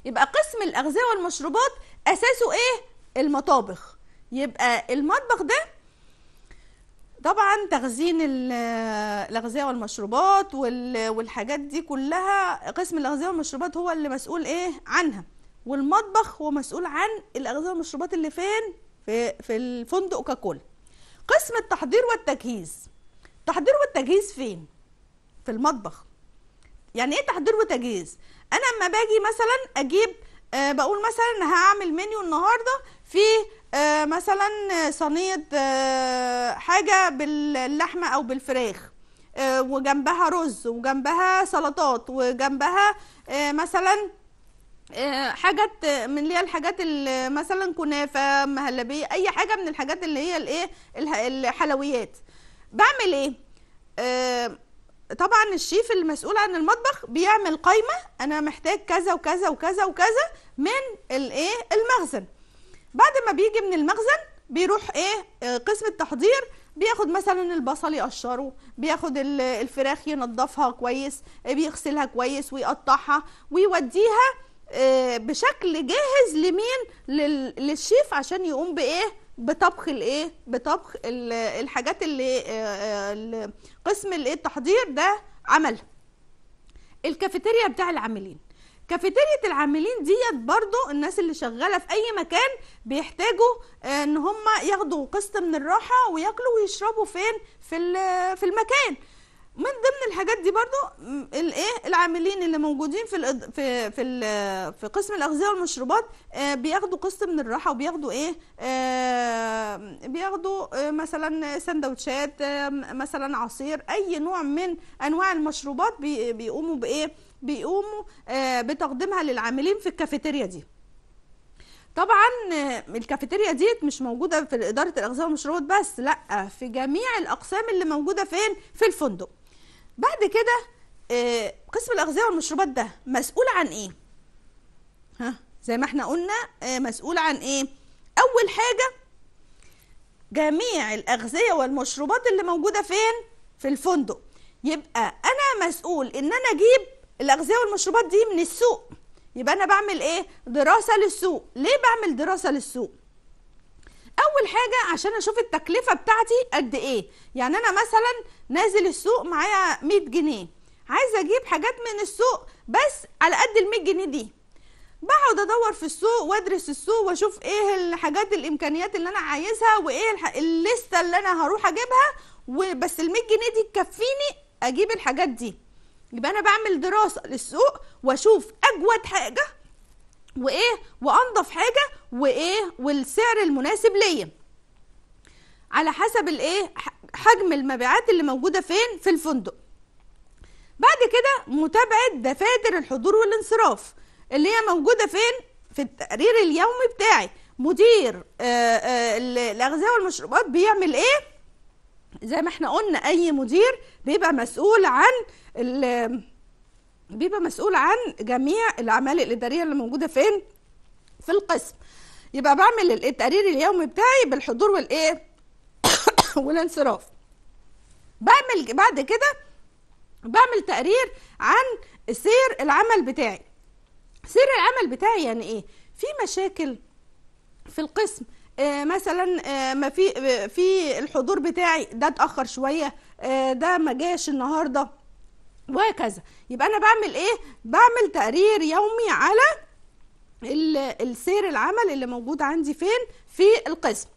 S1: يبقى قسم الأغذية والمشروبات أساسه إيه؟ المطابخ. يبقى المطبخ ده طبعا تخزين الاغذيه والمشروبات والحاجات دي كلها قسم الاغذيه والمشروبات هو اللي مسؤول ايه عنها والمطبخ هو مسؤول عن الاغذيه والمشروبات اللي فين في في الفندق ككل قسم التحضير والتجهيز التحضير والتجهيز فين في المطبخ يعني ايه تحضير وتجهيز انا اما باجي مثلا اجيب أه بقول مثلا هعمل منيو النهارده في أه مثلا صينيه أه حاجه باللحمه او بالفراخ آه، وجنبها رز وجنبها سلطات وجنبها آه، مثلا آه، حاجات من اللي هي الحاجات اللي مثلا كنافه مهلبيه اي حاجه من الحاجات اللي هي الايه الحلويات بعمل ايه طبعا الشيف المسؤول عن المطبخ بيعمل قايمه انا محتاج كذا وكذا وكذا وكذا من الايه المخزن بعد ما بيجي من المخزن بيروح ايه قسم التحضير بياخد مثلا البصل يقشره بياخد الفراخ ينضفها كويس بيغسلها كويس ويقطعها ويوديها آه، بشكل جاهز لمين للشيف عشان يقوم بايه بطبخ الايه بطبخ الحاجات اللي آه، آه، قسم الايه التحضير ده عملها الكافيتيريا بتاع العاملين كافيتيريا العاملين ديت برضو الناس اللي شغاله في اي مكان بيحتاجوا آه، ان هم ياخدوا قسط من الراحه وياكلوا ويشربوا فين في في المكان من ضمن الحاجات دي برضو الايه العاملين اللي موجودين في في في, في قسم الاغذيه والمشروبات آه، بياخدوا قسط من الراحه وبياخدوا ايه آه، بياخدوا مثلا سندوتشات مثلا عصير اي نوع من انواع المشروبات بيقوموا بايه بيقوموا آه، بتقديمها للعاملين في الكافيتيريا دي طبعا آه، الكافيتيريا دي مش موجوده في اداره الاغذيه والمشروبات بس لا في جميع الاقسام اللي موجوده فين في الفندق بعد كده آه، قسم الاغذيه والمشروبات ده مسؤول عن ايه ها زي ما احنا قلنا مسؤول عن ايه اول حاجه جميع الاغذيه والمشروبات اللي موجوده فين في الفندق يبقى انا مسؤول ان انا اجيب الاغذيه والمشروبات دي من السوق يبقى انا بعمل ايه دراسه للسوق ليه بعمل دراسه للسوق اول حاجه عشان اشوف التكلفه بتاعتي قد ايه يعني انا مثلا نازل السوق معايا 100 جنيه عايزه اجيب حاجات من السوق بس على قد ال جنيه دي بقعد ادور في السوق وادرس السوق واشوف ايه الحاجات الامكانيات اللي انا عايزها وايه الح... الليسته اللي انا هروح اجيبها وبس ال جنيه دي تكفيني اجيب الحاجات دي يبقى انا بعمل دراسه للسوق واشوف اجود حاجه وايه وانضف حاجه وايه والسعر المناسب ليا على حسب الايه حجم المبيعات اللي موجوده فين في الفندق بعد كده متابعه دفاتر الحضور والانصراف اللي هي موجوده فين في التقرير اليومي بتاعي مدير آه، آه، الاغذيه والمشروبات بيعمل ايه زي ما احنا قلنا اي مدير بيبقى مسؤول عن بيبقى مسؤول عن جميع الاعمال الاداريه اللي موجوده فين في القسم يبقى بعمل التقرير اليومي بتاعي بالحضور والايه والانصراف بعمل بعد كده بعمل تقرير عن سير العمل بتاعي سير العمل بتاعي يعني ايه في مشاكل في القسم آه، مثلا آه، ما في آه، في الحضور بتاعي ده اتاخر شويه ده ما جاش النهارده وهكذا يبقى انا بعمل ايه بعمل تقرير يومي على السير العمل اللي موجود عندي فين في القسم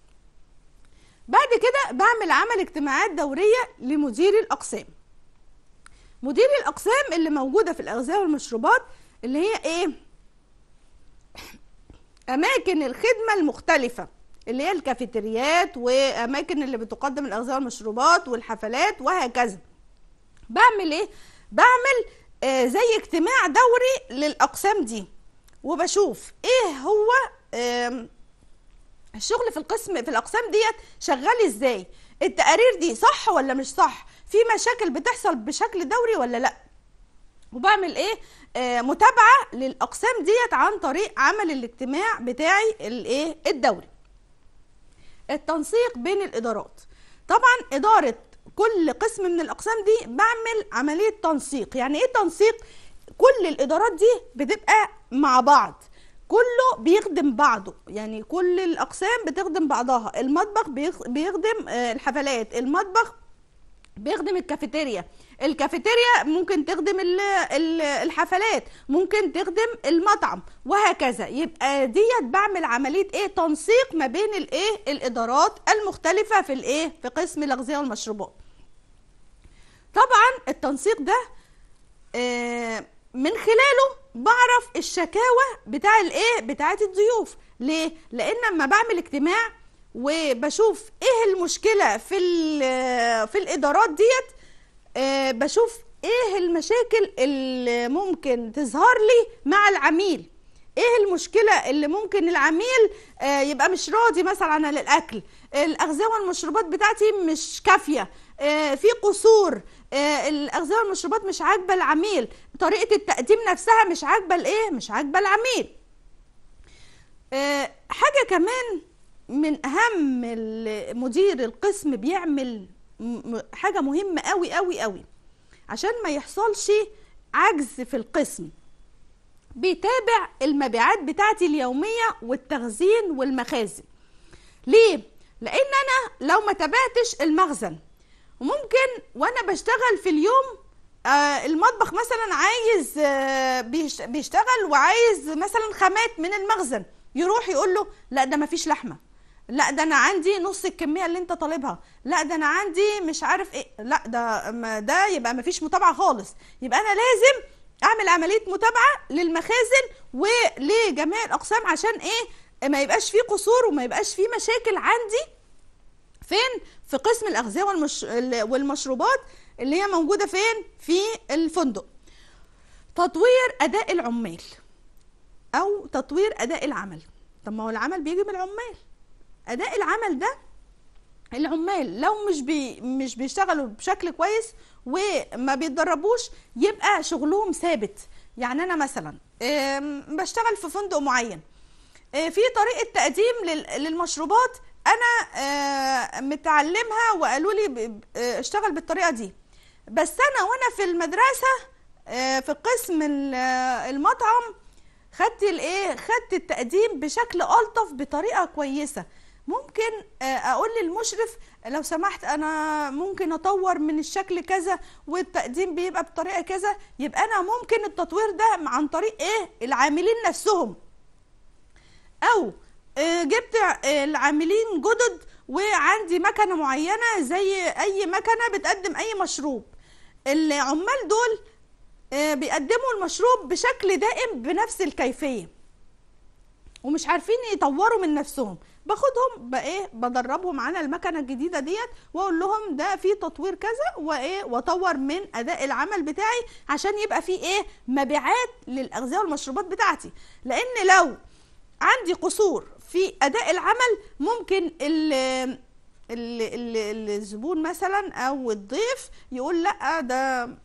S1: بعد كده بعمل عمل اجتماعات دوريه لمدير الاقسام مدير الاقسام اللي موجوده في الاغذيه والمشروبات اللي هي ايه اماكن الخدمه المختلفه اللي هي الكافيتريات واماكن اللي بتقدم الاغذيه والمشروبات والحفلات وهكذا بعمل ايه بعمل آه زي اجتماع دوري للاقسام دي وبشوف ايه هو آه الشغل في القسم في الاقسام ديت شغال ازاي التقارير دي صح ولا مش صح في مشاكل بتحصل بشكل دوري ولا لا وبعمل ايه آه متابعه للاقسام ديت عن طريق عمل الاجتماع بتاعي الايه الدوري التنسيق بين الادارات طبعا اداره كل قسم من الاقسام دي بعمل عمليه تنسيق يعني ايه تنسيق كل الادارات دي بتبقى مع بعض كله بيخدم بعضه يعني كل الاقسام بتخدم بعضها المطبخ بيخدم آه، الحفلات المطبخ بيخدم الكافيتيريا الكافيتيريا ممكن تخدم الحفلات ممكن تخدم المطعم وهكذا يبقى ديت بعمل عمليه ايه تنسيق ما بين الايه الادارات المختلفه في الايه في قسم الاغذيه والمشروبات طبعا التنسيق ده آه، من خلاله بعرف الشكاوى بتاع الايه بتاعه الضيوف ليه لان لما بعمل اجتماع وبشوف ايه المشكله في في الادارات ديت آه، بشوف ايه المشاكل اللي ممكن تظهر لي مع العميل ايه المشكله اللي ممكن العميل آه، يبقى مش راضي مثلا عن الاكل الاغذيه والمشروبات بتاعتي مش كافيه آه، في قصور الاغذيه والمشروبات مش عاجبه العميل طريقه التقديم نفسها مش عاجبه الايه مش عاجبه العميل حاجه كمان من اهم مدير القسم بيعمل حاجه مهمه قوي قوي قوي عشان ما يحصلش عجز في القسم بيتابع المبيعات بتاعتي اليوميه والتخزين والمخازن ليه لان انا لو ما تابعتش المخزن وممكن وانا بشتغل في اليوم آه المطبخ مثلا عايز آه بيشتغل وعايز مثلا خامات من المخزن يروح يقول له لا ده مفيش لحمه لا ده انا عندي نص الكميه اللي انت طالبها لا ده انا عندي مش عارف ايه لا ده ما ده يبقى ما فيش متابعه خالص يبقى انا لازم اعمل عمليه متابعه للمخازن ولجميع الاقسام عشان ايه ما يبقاش فيه قصور وما يبقاش فيه مشاكل عندي فين في قسم الاغذيه والمش... والمشروبات اللي هي موجوده فين في الفندق تطوير اداء العمال او تطوير اداء العمل طب ما هو العمل بيجي من العمال اداء العمل ده العمال لو مش بي مش بيشتغلوا بشكل كويس وما بيتدربوش يبقى شغلهم ثابت يعني انا مثلا بشتغل في فندق معين آه، في طريقه تقديم للمشروبات انا آه، متعلمها وقالوا لي آه، اشتغل بالطريقه دي بس انا وانا في المدرسه في قسم المطعم خدت الايه خدت التقديم بشكل الطف بطريقه كويسه ممكن آه، اقول للمشرف لو سمحت انا ممكن اطور من الشكل كذا والتقديم بيبقى بطريقه كذا يبقى انا ممكن التطوير ده عن طريق ايه العاملين نفسهم او آه، جبت آه، العاملين جدد وعندي مكنه معينه زي اي مكنه بتقدم اي مشروب العمال دول بيقدموا المشروب بشكل دائم بنفس الكيفيه ومش عارفين يطوروا من نفسهم باخدهم بايه بدربهم على المكنه الجديده ديت واقول لهم ده في تطوير كذا وايه واطور من اداء العمل بتاعي عشان يبقى في ايه مبيعات للاغذيه والمشروبات بتاعتي لان لو عندي قصور في اداء العمل ممكن ال الزبون مثلا او الضيف يقول لا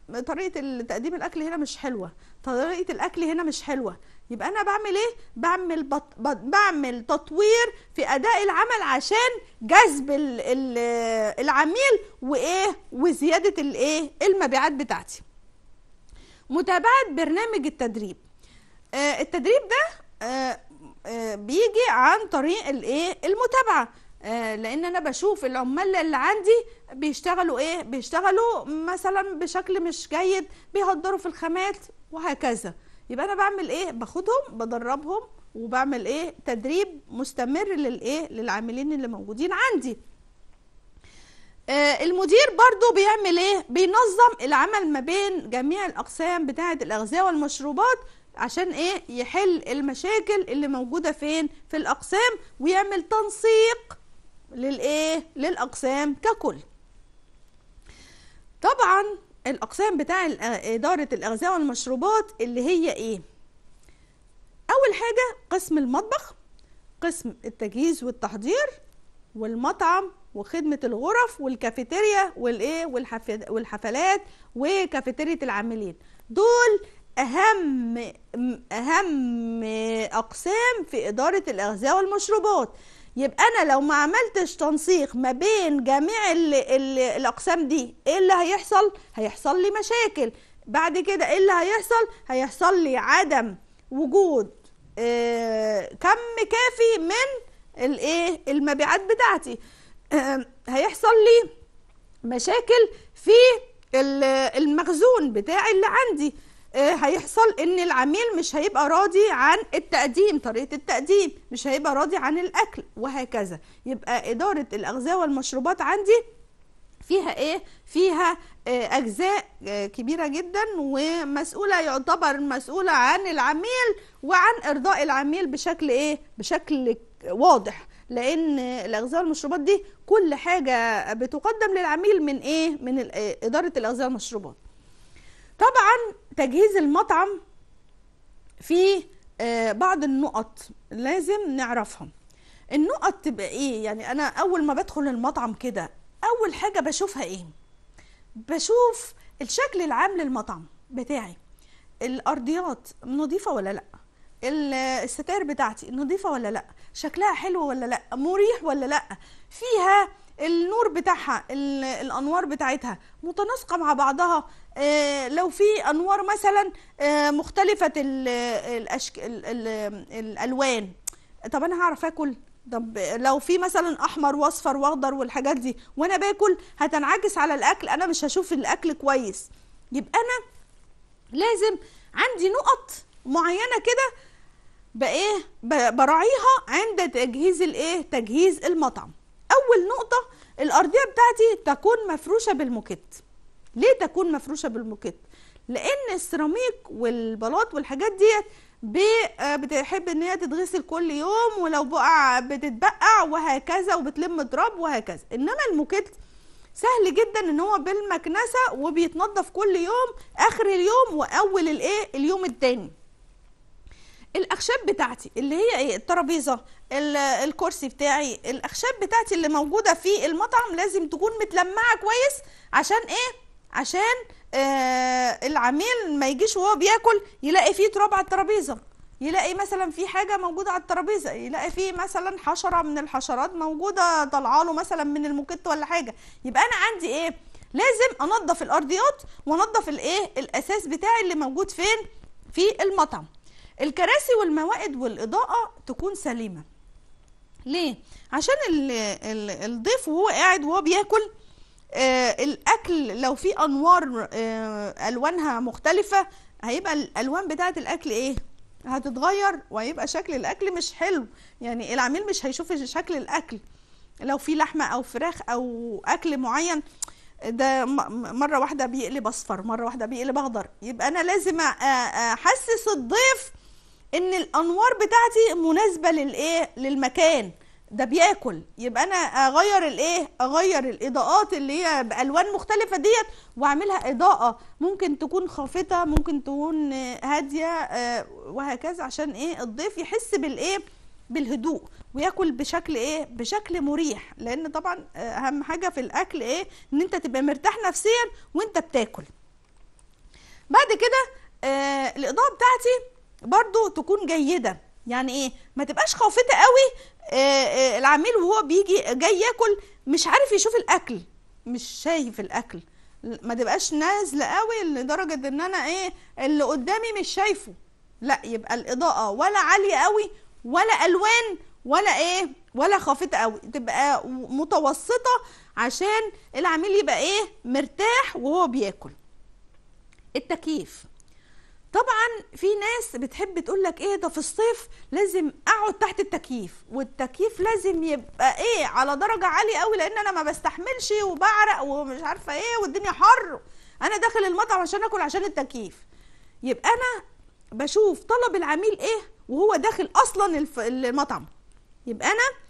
S1: ده طريقه تقديم الاكل هنا مش حلوه طريقه الاكل هنا مش حلوه يبقى انا بعمل ايه بعمل بط... بعمل تطوير في اداء العمل عشان جذب ال... ال... العميل وايه وزياده الايه المبيعات بتاعتي متابعه برنامج التدريب آه التدريب ده آه آه بيجي عن طريق الايه المتابعه آه، لان انا بشوف العمال اللي عندي بيشتغلوا ايه بيشتغلوا مثلا بشكل مش جيد بيهدروا في الخامات وهكذا يبقى انا بعمل ايه باخدهم بدربهم وبعمل ايه تدريب مستمر للايه للعاملين اللي موجودين عندي آه المدير برضو بيعمل ايه بينظم العمل ما بين جميع الاقسام بتاعه الاغذيه والمشروبات عشان ايه يحل المشاكل اللي موجوده فين في الاقسام ويعمل تنسيق للايه للاقسام ككل طبعا الاقسام بتاع آه، اداره الاغذيه والمشروبات اللي هي ايه اول حاجه قسم المطبخ قسم التجهيز والتحضير والمطعم وخدمه الغرف والكافيتيريا والايه والحفلات وكافيتيريا العاملين دول اهم اهم اقسام في اداره الاغذيه والمشروبات يبقى انا لو ما عملتش تنسيق ما بين جميع ال ال الاقسام دي ايه اللي هيحصل هيحصل لي مشاكل بعد كده ايه اللي هيحصل هيحصل لي عدم وجود آه كم كافي من الايه المبيعات بتاعتي آه هيحصل لي مشاكل في المخزون بتاعي اللي عندي آه، هيحصل ان العميل مش هيبقى راضي عن التقديم طريقه التقديم مش هيبقى راضي عن الاكل وهكذا يبقى اداره الاغذيه والمشروبات عندي فيها ايه فيها آه، اجزاء آه، كبيره جدا ومسؤوله يعتبر مسؤوله عن العميل وعن ارضاء العميل بشكل ايه بشكل واضح لان الاغذيه والمشروبات دي كل حاجه بتقدم للعميل من ايه من اداره الاغذيه والمشروبات طبعا تجهيز المطعم في آه، بعض النقط لازم نعرفهم النقط تبقى ايه يعني انا اول ما بدخل المطعم كده اول حاجه بشوفها ايه بشوف الشكل العام للمطعم بتاعي الارضيات نظيفه ولا لا الستائر بتاعتي نظيفه ولا لا شكلها حلو ولا لا مريح ولا لا فيها النور بتاعها الانوار بتاعتها متناسقه مع بعضها آه، لو في انوار مثلا آه، مختلفه الأشك... الالوان طب انا هعرف اكل طب لو في مثلا احمر واصفر واخضر والحاجات دي وانا باكل هتنعكس على الاكل انا مش هشوف الاكل كويس يبقى انا لازم عندي نقط معينه كده بايه براعيها عند تجهيز الايه تجهيز المطعم اول نقطه الارضيه بتاعتي تكون مفروشه بالموكيت ليه تكون مفروشه بالموكيت لان السيراميك والبلاط والحاجات ديت آه، بتحب ان هي تتغسل كل يوم ولو بقع بتتبقع وهكذا وبتلم تراب وهكذا انما الموكيت سهل جدا ان هو بالمكنسه وبيتنضف كل يوم اخر اليوم واول الايه اليوم الثاني الاخشاب بتاعتي اللي هي ايه الترابيزه الكرسي بتاعي الاخشاب بتاعتي اللي موجوده في المطعم لازم تكون متلمعه كويس عشان ايه عشان آه، العميل ما يجيش وهو بياكل يلاقي فيه تراب على الترابيزه يلاقي مثلا في حاجه موجوده على الترابيزه يلاقي في مثلا حشره من الحشرات موجوده طالعه له مثلا من الموكيت ولا حاجه يبقى انا عندي ايه لازم انظف الارضيات وانظف الايه الاساس بتاعي اللي موجود فين في المطعم الكراسي والموائد والاضاءه تكون سليمه ليه عشان الضيف وهو قاعد وهو بياكل آه، الاكل لو في انوار آه، الوانها مختلفه هيبقى الالوان بتاعه الاكل ايه هتتغير وهيبقى شكل الاكل مش حلو يعني العميل مش هيشوف شكل الاكل لو في لحمه او فراخ او اكل معين ده مره واحده بيقلب اصفر مره واحده بيقلب اخضر يبقى انا لازم احسس الضيف ان الانوار بتاعتي مناسبه للايه للمكان ده بياكل يبقى انا اغير الايه اغير الاضاءات اللي هي بالوان مختلفه ديت واعملها اضاءه ممكن تكون خافته ممكن تكون هاديه آه، وهكذا عشان ايه الضيف يحس بالايه بالهدوء وياكل بشكل ايه بشكل مريح لان طبعا آه، اهم حاجه في الاكل ايه ان انت تبقى مرتاح نفسيا وانت بتاكل بعد كده آه، الاضاءه بتاعتي برضو تكون جيده يعني ايه ما تبقاش خافته قوي آه، آه، العميل وهو بيجي جاي ياكل مش عارف يشوف الاكل مش شايف الاكل ما تبقاش نازله قوي لدرجه ان انا ايه اللي قدامي مش شايفه لا يبقى الاضاءه ولا عاليه قوي ولا الوان ولا ايه ولا خافته قوي تبقى متوسطه عشان العميل يبقى ايه مرتاح وهو بياكل التكييف طبعا في ناس بتحب تقول لك ايه ده في الصيف لازم اقعد تحت التكييف والتكييف لازم يبقى ايه على درجه عاليه قوي لان انا ما بستحملش وبعرق ومش عارفه ايه والدنيا حر انا داخل المطعم عشان اكل عشان التكييف يبقى انا بشوف طلب العميل ايه وهو داخل اصلا المطعم يبقى انا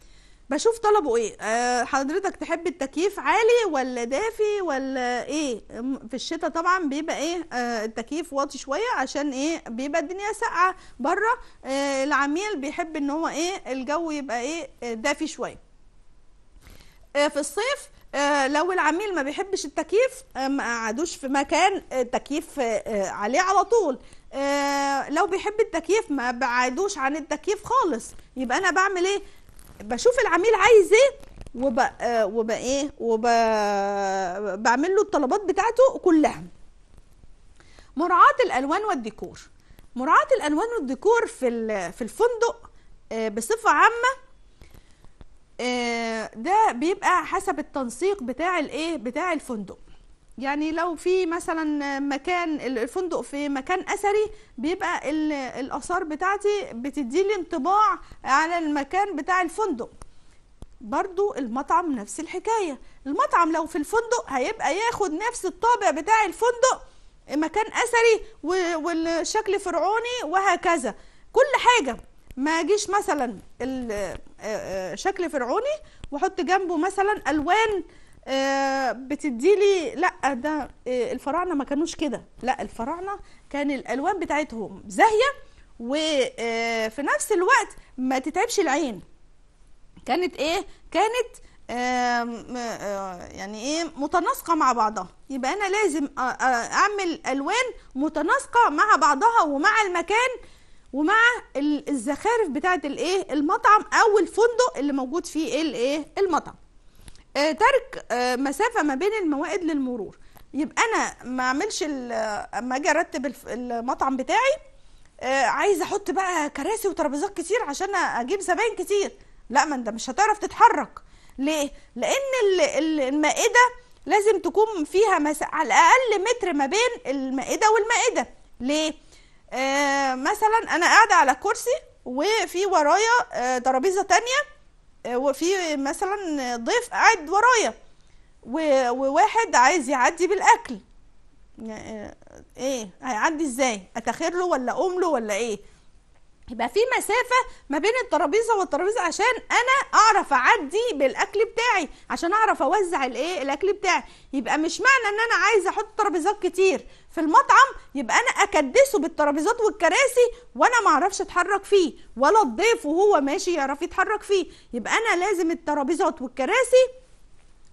S1: بشوف طلبه ايه أه حضرتك تحب التكييف عالي ولا دافي ولا ايه في الشتاء طبعا بيبقى ايه أه التكييف واطي شويه عشان ايه بيبقى الدنيا ساقعه بره أه العميل بيحب ان هو ايه الجو يبقى ايه دافي شويه أه في الصيف أه لو العميل ما بيحبش التكييف أه ما قعدوش في مكان التكييف أه عليه على طول آه، لو بيحب التكييف ما بعدوش عن التكييف خالص يبقى انا بعمل ايه بشوف العميل عايز ايه وب آه، ايه وبعمل له الطلبات بتاعته كلها مراعاه الالوان والديكور مراعاه الالوان والديكور في في الفندق آه، بصفه عامه آه، ده بيبقى حسب التنسيق بتاع الايه بتاع الفندق يعني لو في مثلا مكان الفندق في مكان اثري بيبقى الاثار بتاعتي بتدي لي انطباع على المكان بتاع الفندق برضو المطعم نفس الحكاية المطعم لو في الفندق هيبقى ياخد نفس الطابع بتاع الفندق مكان اثري والشكل فرعوني وهكذا كل حاجة ما اجيش مثلا آه، آه، شكل فرعوني واحط جنبه مثلا الوان آه، بتدي لي لا ده آه، الفراعنه ما كانوش كده لا الفراعنه كان الالوان بتاعتهم زاهيه وفي آه، نفس الوقت ما تتعبش العين كانت ايه كانت يعني ايه متناسقه مع بعضها يبقى انا لازم اعمل الوان متناسقه مع بعضها ومع المكان ومع الزخارف بتاعه الايه المطعم او الفندق اللي موجود فيه الايه المطعم آه، ترك آه، مسافه ما بين الموائد للمرور يبقى انا ما اعملش اما اجي ارتب المطعم بتاعي آه، عايزه احط بقى كراسي وترابيزات كتير عشان اجيب زباين كتير لا ما انت مش هتعرف تتحرك ليه لان المائده لازم تكون فيها مس... على الاقل متر ما بين المائده والمائده ليه آه مثلا انا قاعده على كرسي وفي ورايا ترابيزه آه تانية وفي مثلا ضيف قاعد ورايا وواحد عايز يعدي بالاكل يعني، آه، ايه هيعدي ازاي اتاخر له ولا اقوم له ولا ايه يبقى في مسافة ما بين الترابيزة والترابيزة عشان أنا أعرف أعدي بالأكل بتاعي عشان أعرف أوزع الإيه الأكل بتاعي يبقى مش معنى إن أنا عايزة أحط ترابيزات كتير في المطعم يبقى أنا أكدسه بالترابيزات والكراسي وأنا معرفش أتحرك فيه ولا الضيف وهو ماشي يعرف يتحرك فيه يبقى أنا لازم الترابيزات والكراسي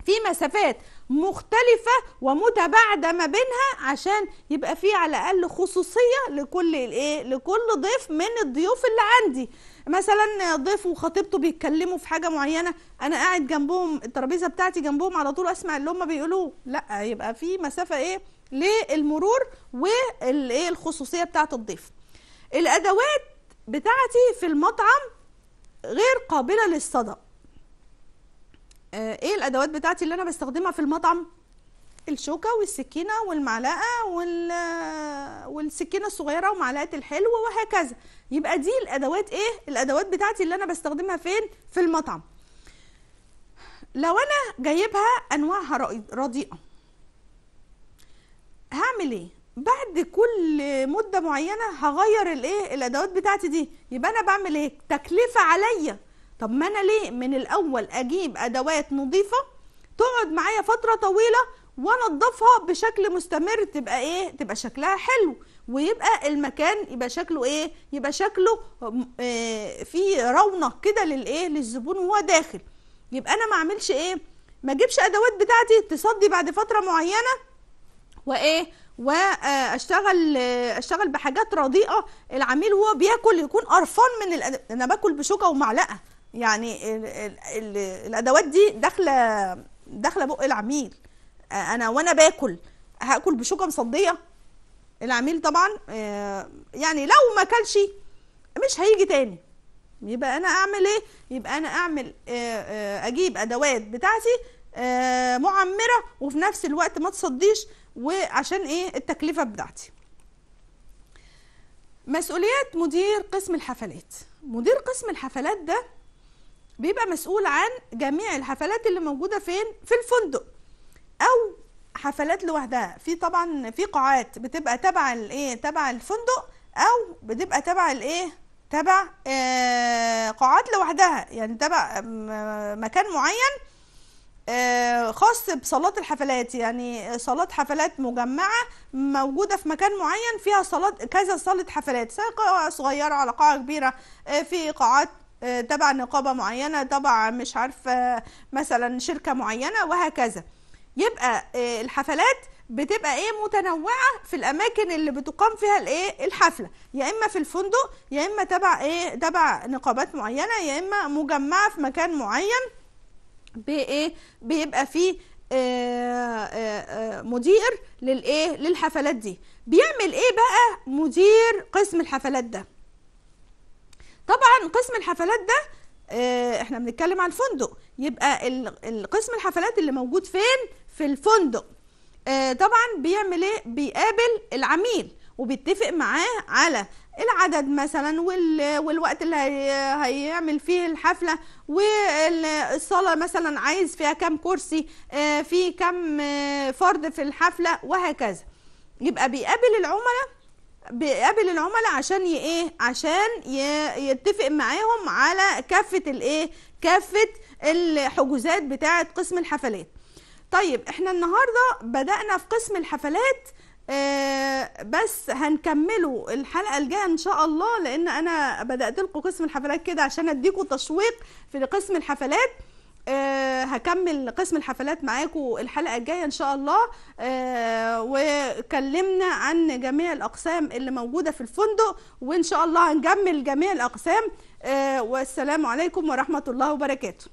S1: في مسافات مختلفة ومتباعدة ما بينها عشان يبقى في على الأقل خصوصية لكل الايه لكل ضيف من الضيوف اللي عندي مثلا ضيف وخطيبته بيتكلموا في حاجة معينة أنا قاعد جنبهم الترابيزة بتاعتي جنبهم على طول أسمع اللي هم بيقولوه لا يبقى في مسافة إيه للمرور والايه الخصوصية بتاعة الضيف الأدوات بتاعتي في المطعم غير قابلة للصدأ آه، ايه الادوات بتاعتي اللي انا بستخدمها في المطعم الشوكه والسكينه والمعلقه وال آه، والسكينه الصغيره ومعلقه الحلو وهكذا يبقى دي الادوات ايه الادوات بتاعتي اللي انا بستخدمها فين في المطعم لو انا جايبها انواعها رديئه هعمل ايه بعد كل مده معينه هغير الايه الادوات بتاعتي دي يبقى انا بعمل ايه تكلفه عليا طب ما انا ليه من الاول اجيب ادوات نظيفه تقعد معايا فتره طويله وانضفها بشكل مستمر تبقى ايه تبقى شكلها حلو ويبقى المكان يبقى شكله ايه يبقى شكله في آه، فيه رونق كده للايه للزبون وهو داخل يبقى انا ما اعملش ايه ما اجيبش ادوات بتاعتي تصدي بعد فتره معينه وايه واشتغل اشتغل بحاجات رديئه العميل وهو بياكل يكون قرفان من الأد... انا باكل بشوكه ومعلقه يعني الـ الـ الـ الادوات دي داخله داخله بق العميل انا وانا باكل هاكل بشوكه مصديه العميل طبعا آه، يعني لو ما اكلش مش هيجي تاني يبقى انا اعمل ايه يبقى انا اعمل آه، آه، اجيب ادوات بتاعتي معمره وفي نفس الوقت ما تصديش وعشان ايه التكلفه بتاعتي مسؤوليات مدير قسم الحفلات مدير قسم الحفلات ده بيبقى مسؤول عن جميع الحفلات اللي موجوده فين في الفندق او حفلات لوحدها في طبعا في قاعات بتبقى تبع الايه تبع الفندق او بتبقى تبع الايه تبع آه قاعات لوحدها يعني تبع آه، مكان معين آه خاص بصالات الحفلات يعني صالات حفلات مجمعة موجودة في مكان معين فيها صالات كذا صالة حفلات سواء قاعة صغيرة على قاعة كبيرة آه في قاعات آه، تبع نقابة معينة تبع مش عارفة مثلا شركة معينة وهكذا يبقى آه، الحفلات بتبقى ايه متنوعه في الاماكن اللي بتقام فيها الايه الحفله يا اما في الفندق يا اما تبع ايه تبع نقابات معينه يا اما مجمعه في مكان معين بايه بيبقى فيه آآ آه، آآ مدير للايه للحفلات دي بيعمل ايه بقى مدير قسم الحفلات ده طبعا قسم الحفلات ده آه، احنا بنتكلم عن فندق يبقى القسم الحفلات اللي موجود فين في الفندق اه طبعا بيعمل ايه بيقابل العميل وبيتفق معاه على العدد مثلا والوقت اللي هيعمل فيه الحفلة والصالة مثلا عايز فيها كام كرسي آه، في كام آه، فرد في الحفلة وهكذا يبقى بيقابل العملاء بيقابل العملاء عشان ايه عشان يتفق معاهم على كافه الايه كافه الحجوزات بتاعه قسم الحفلات طيب احنا النهارده بدانا في قسم الحفلات آه بس هنكمله الحلقه الجايه ان شاء الله لان انا بدات لكم قسم الحفلات كده عشان اديكم تشويق في قسم الحفلات آه، هكمل قسم الحفلات معاكم الحلقه الجايه ان شاء الله آه، وكلمنا عن جميع الاقسام اللي موجوده في الفندق وان شاء الله هنجمل جميع الاقسام آه، والسلام عليكم ورحمه الله وبركاته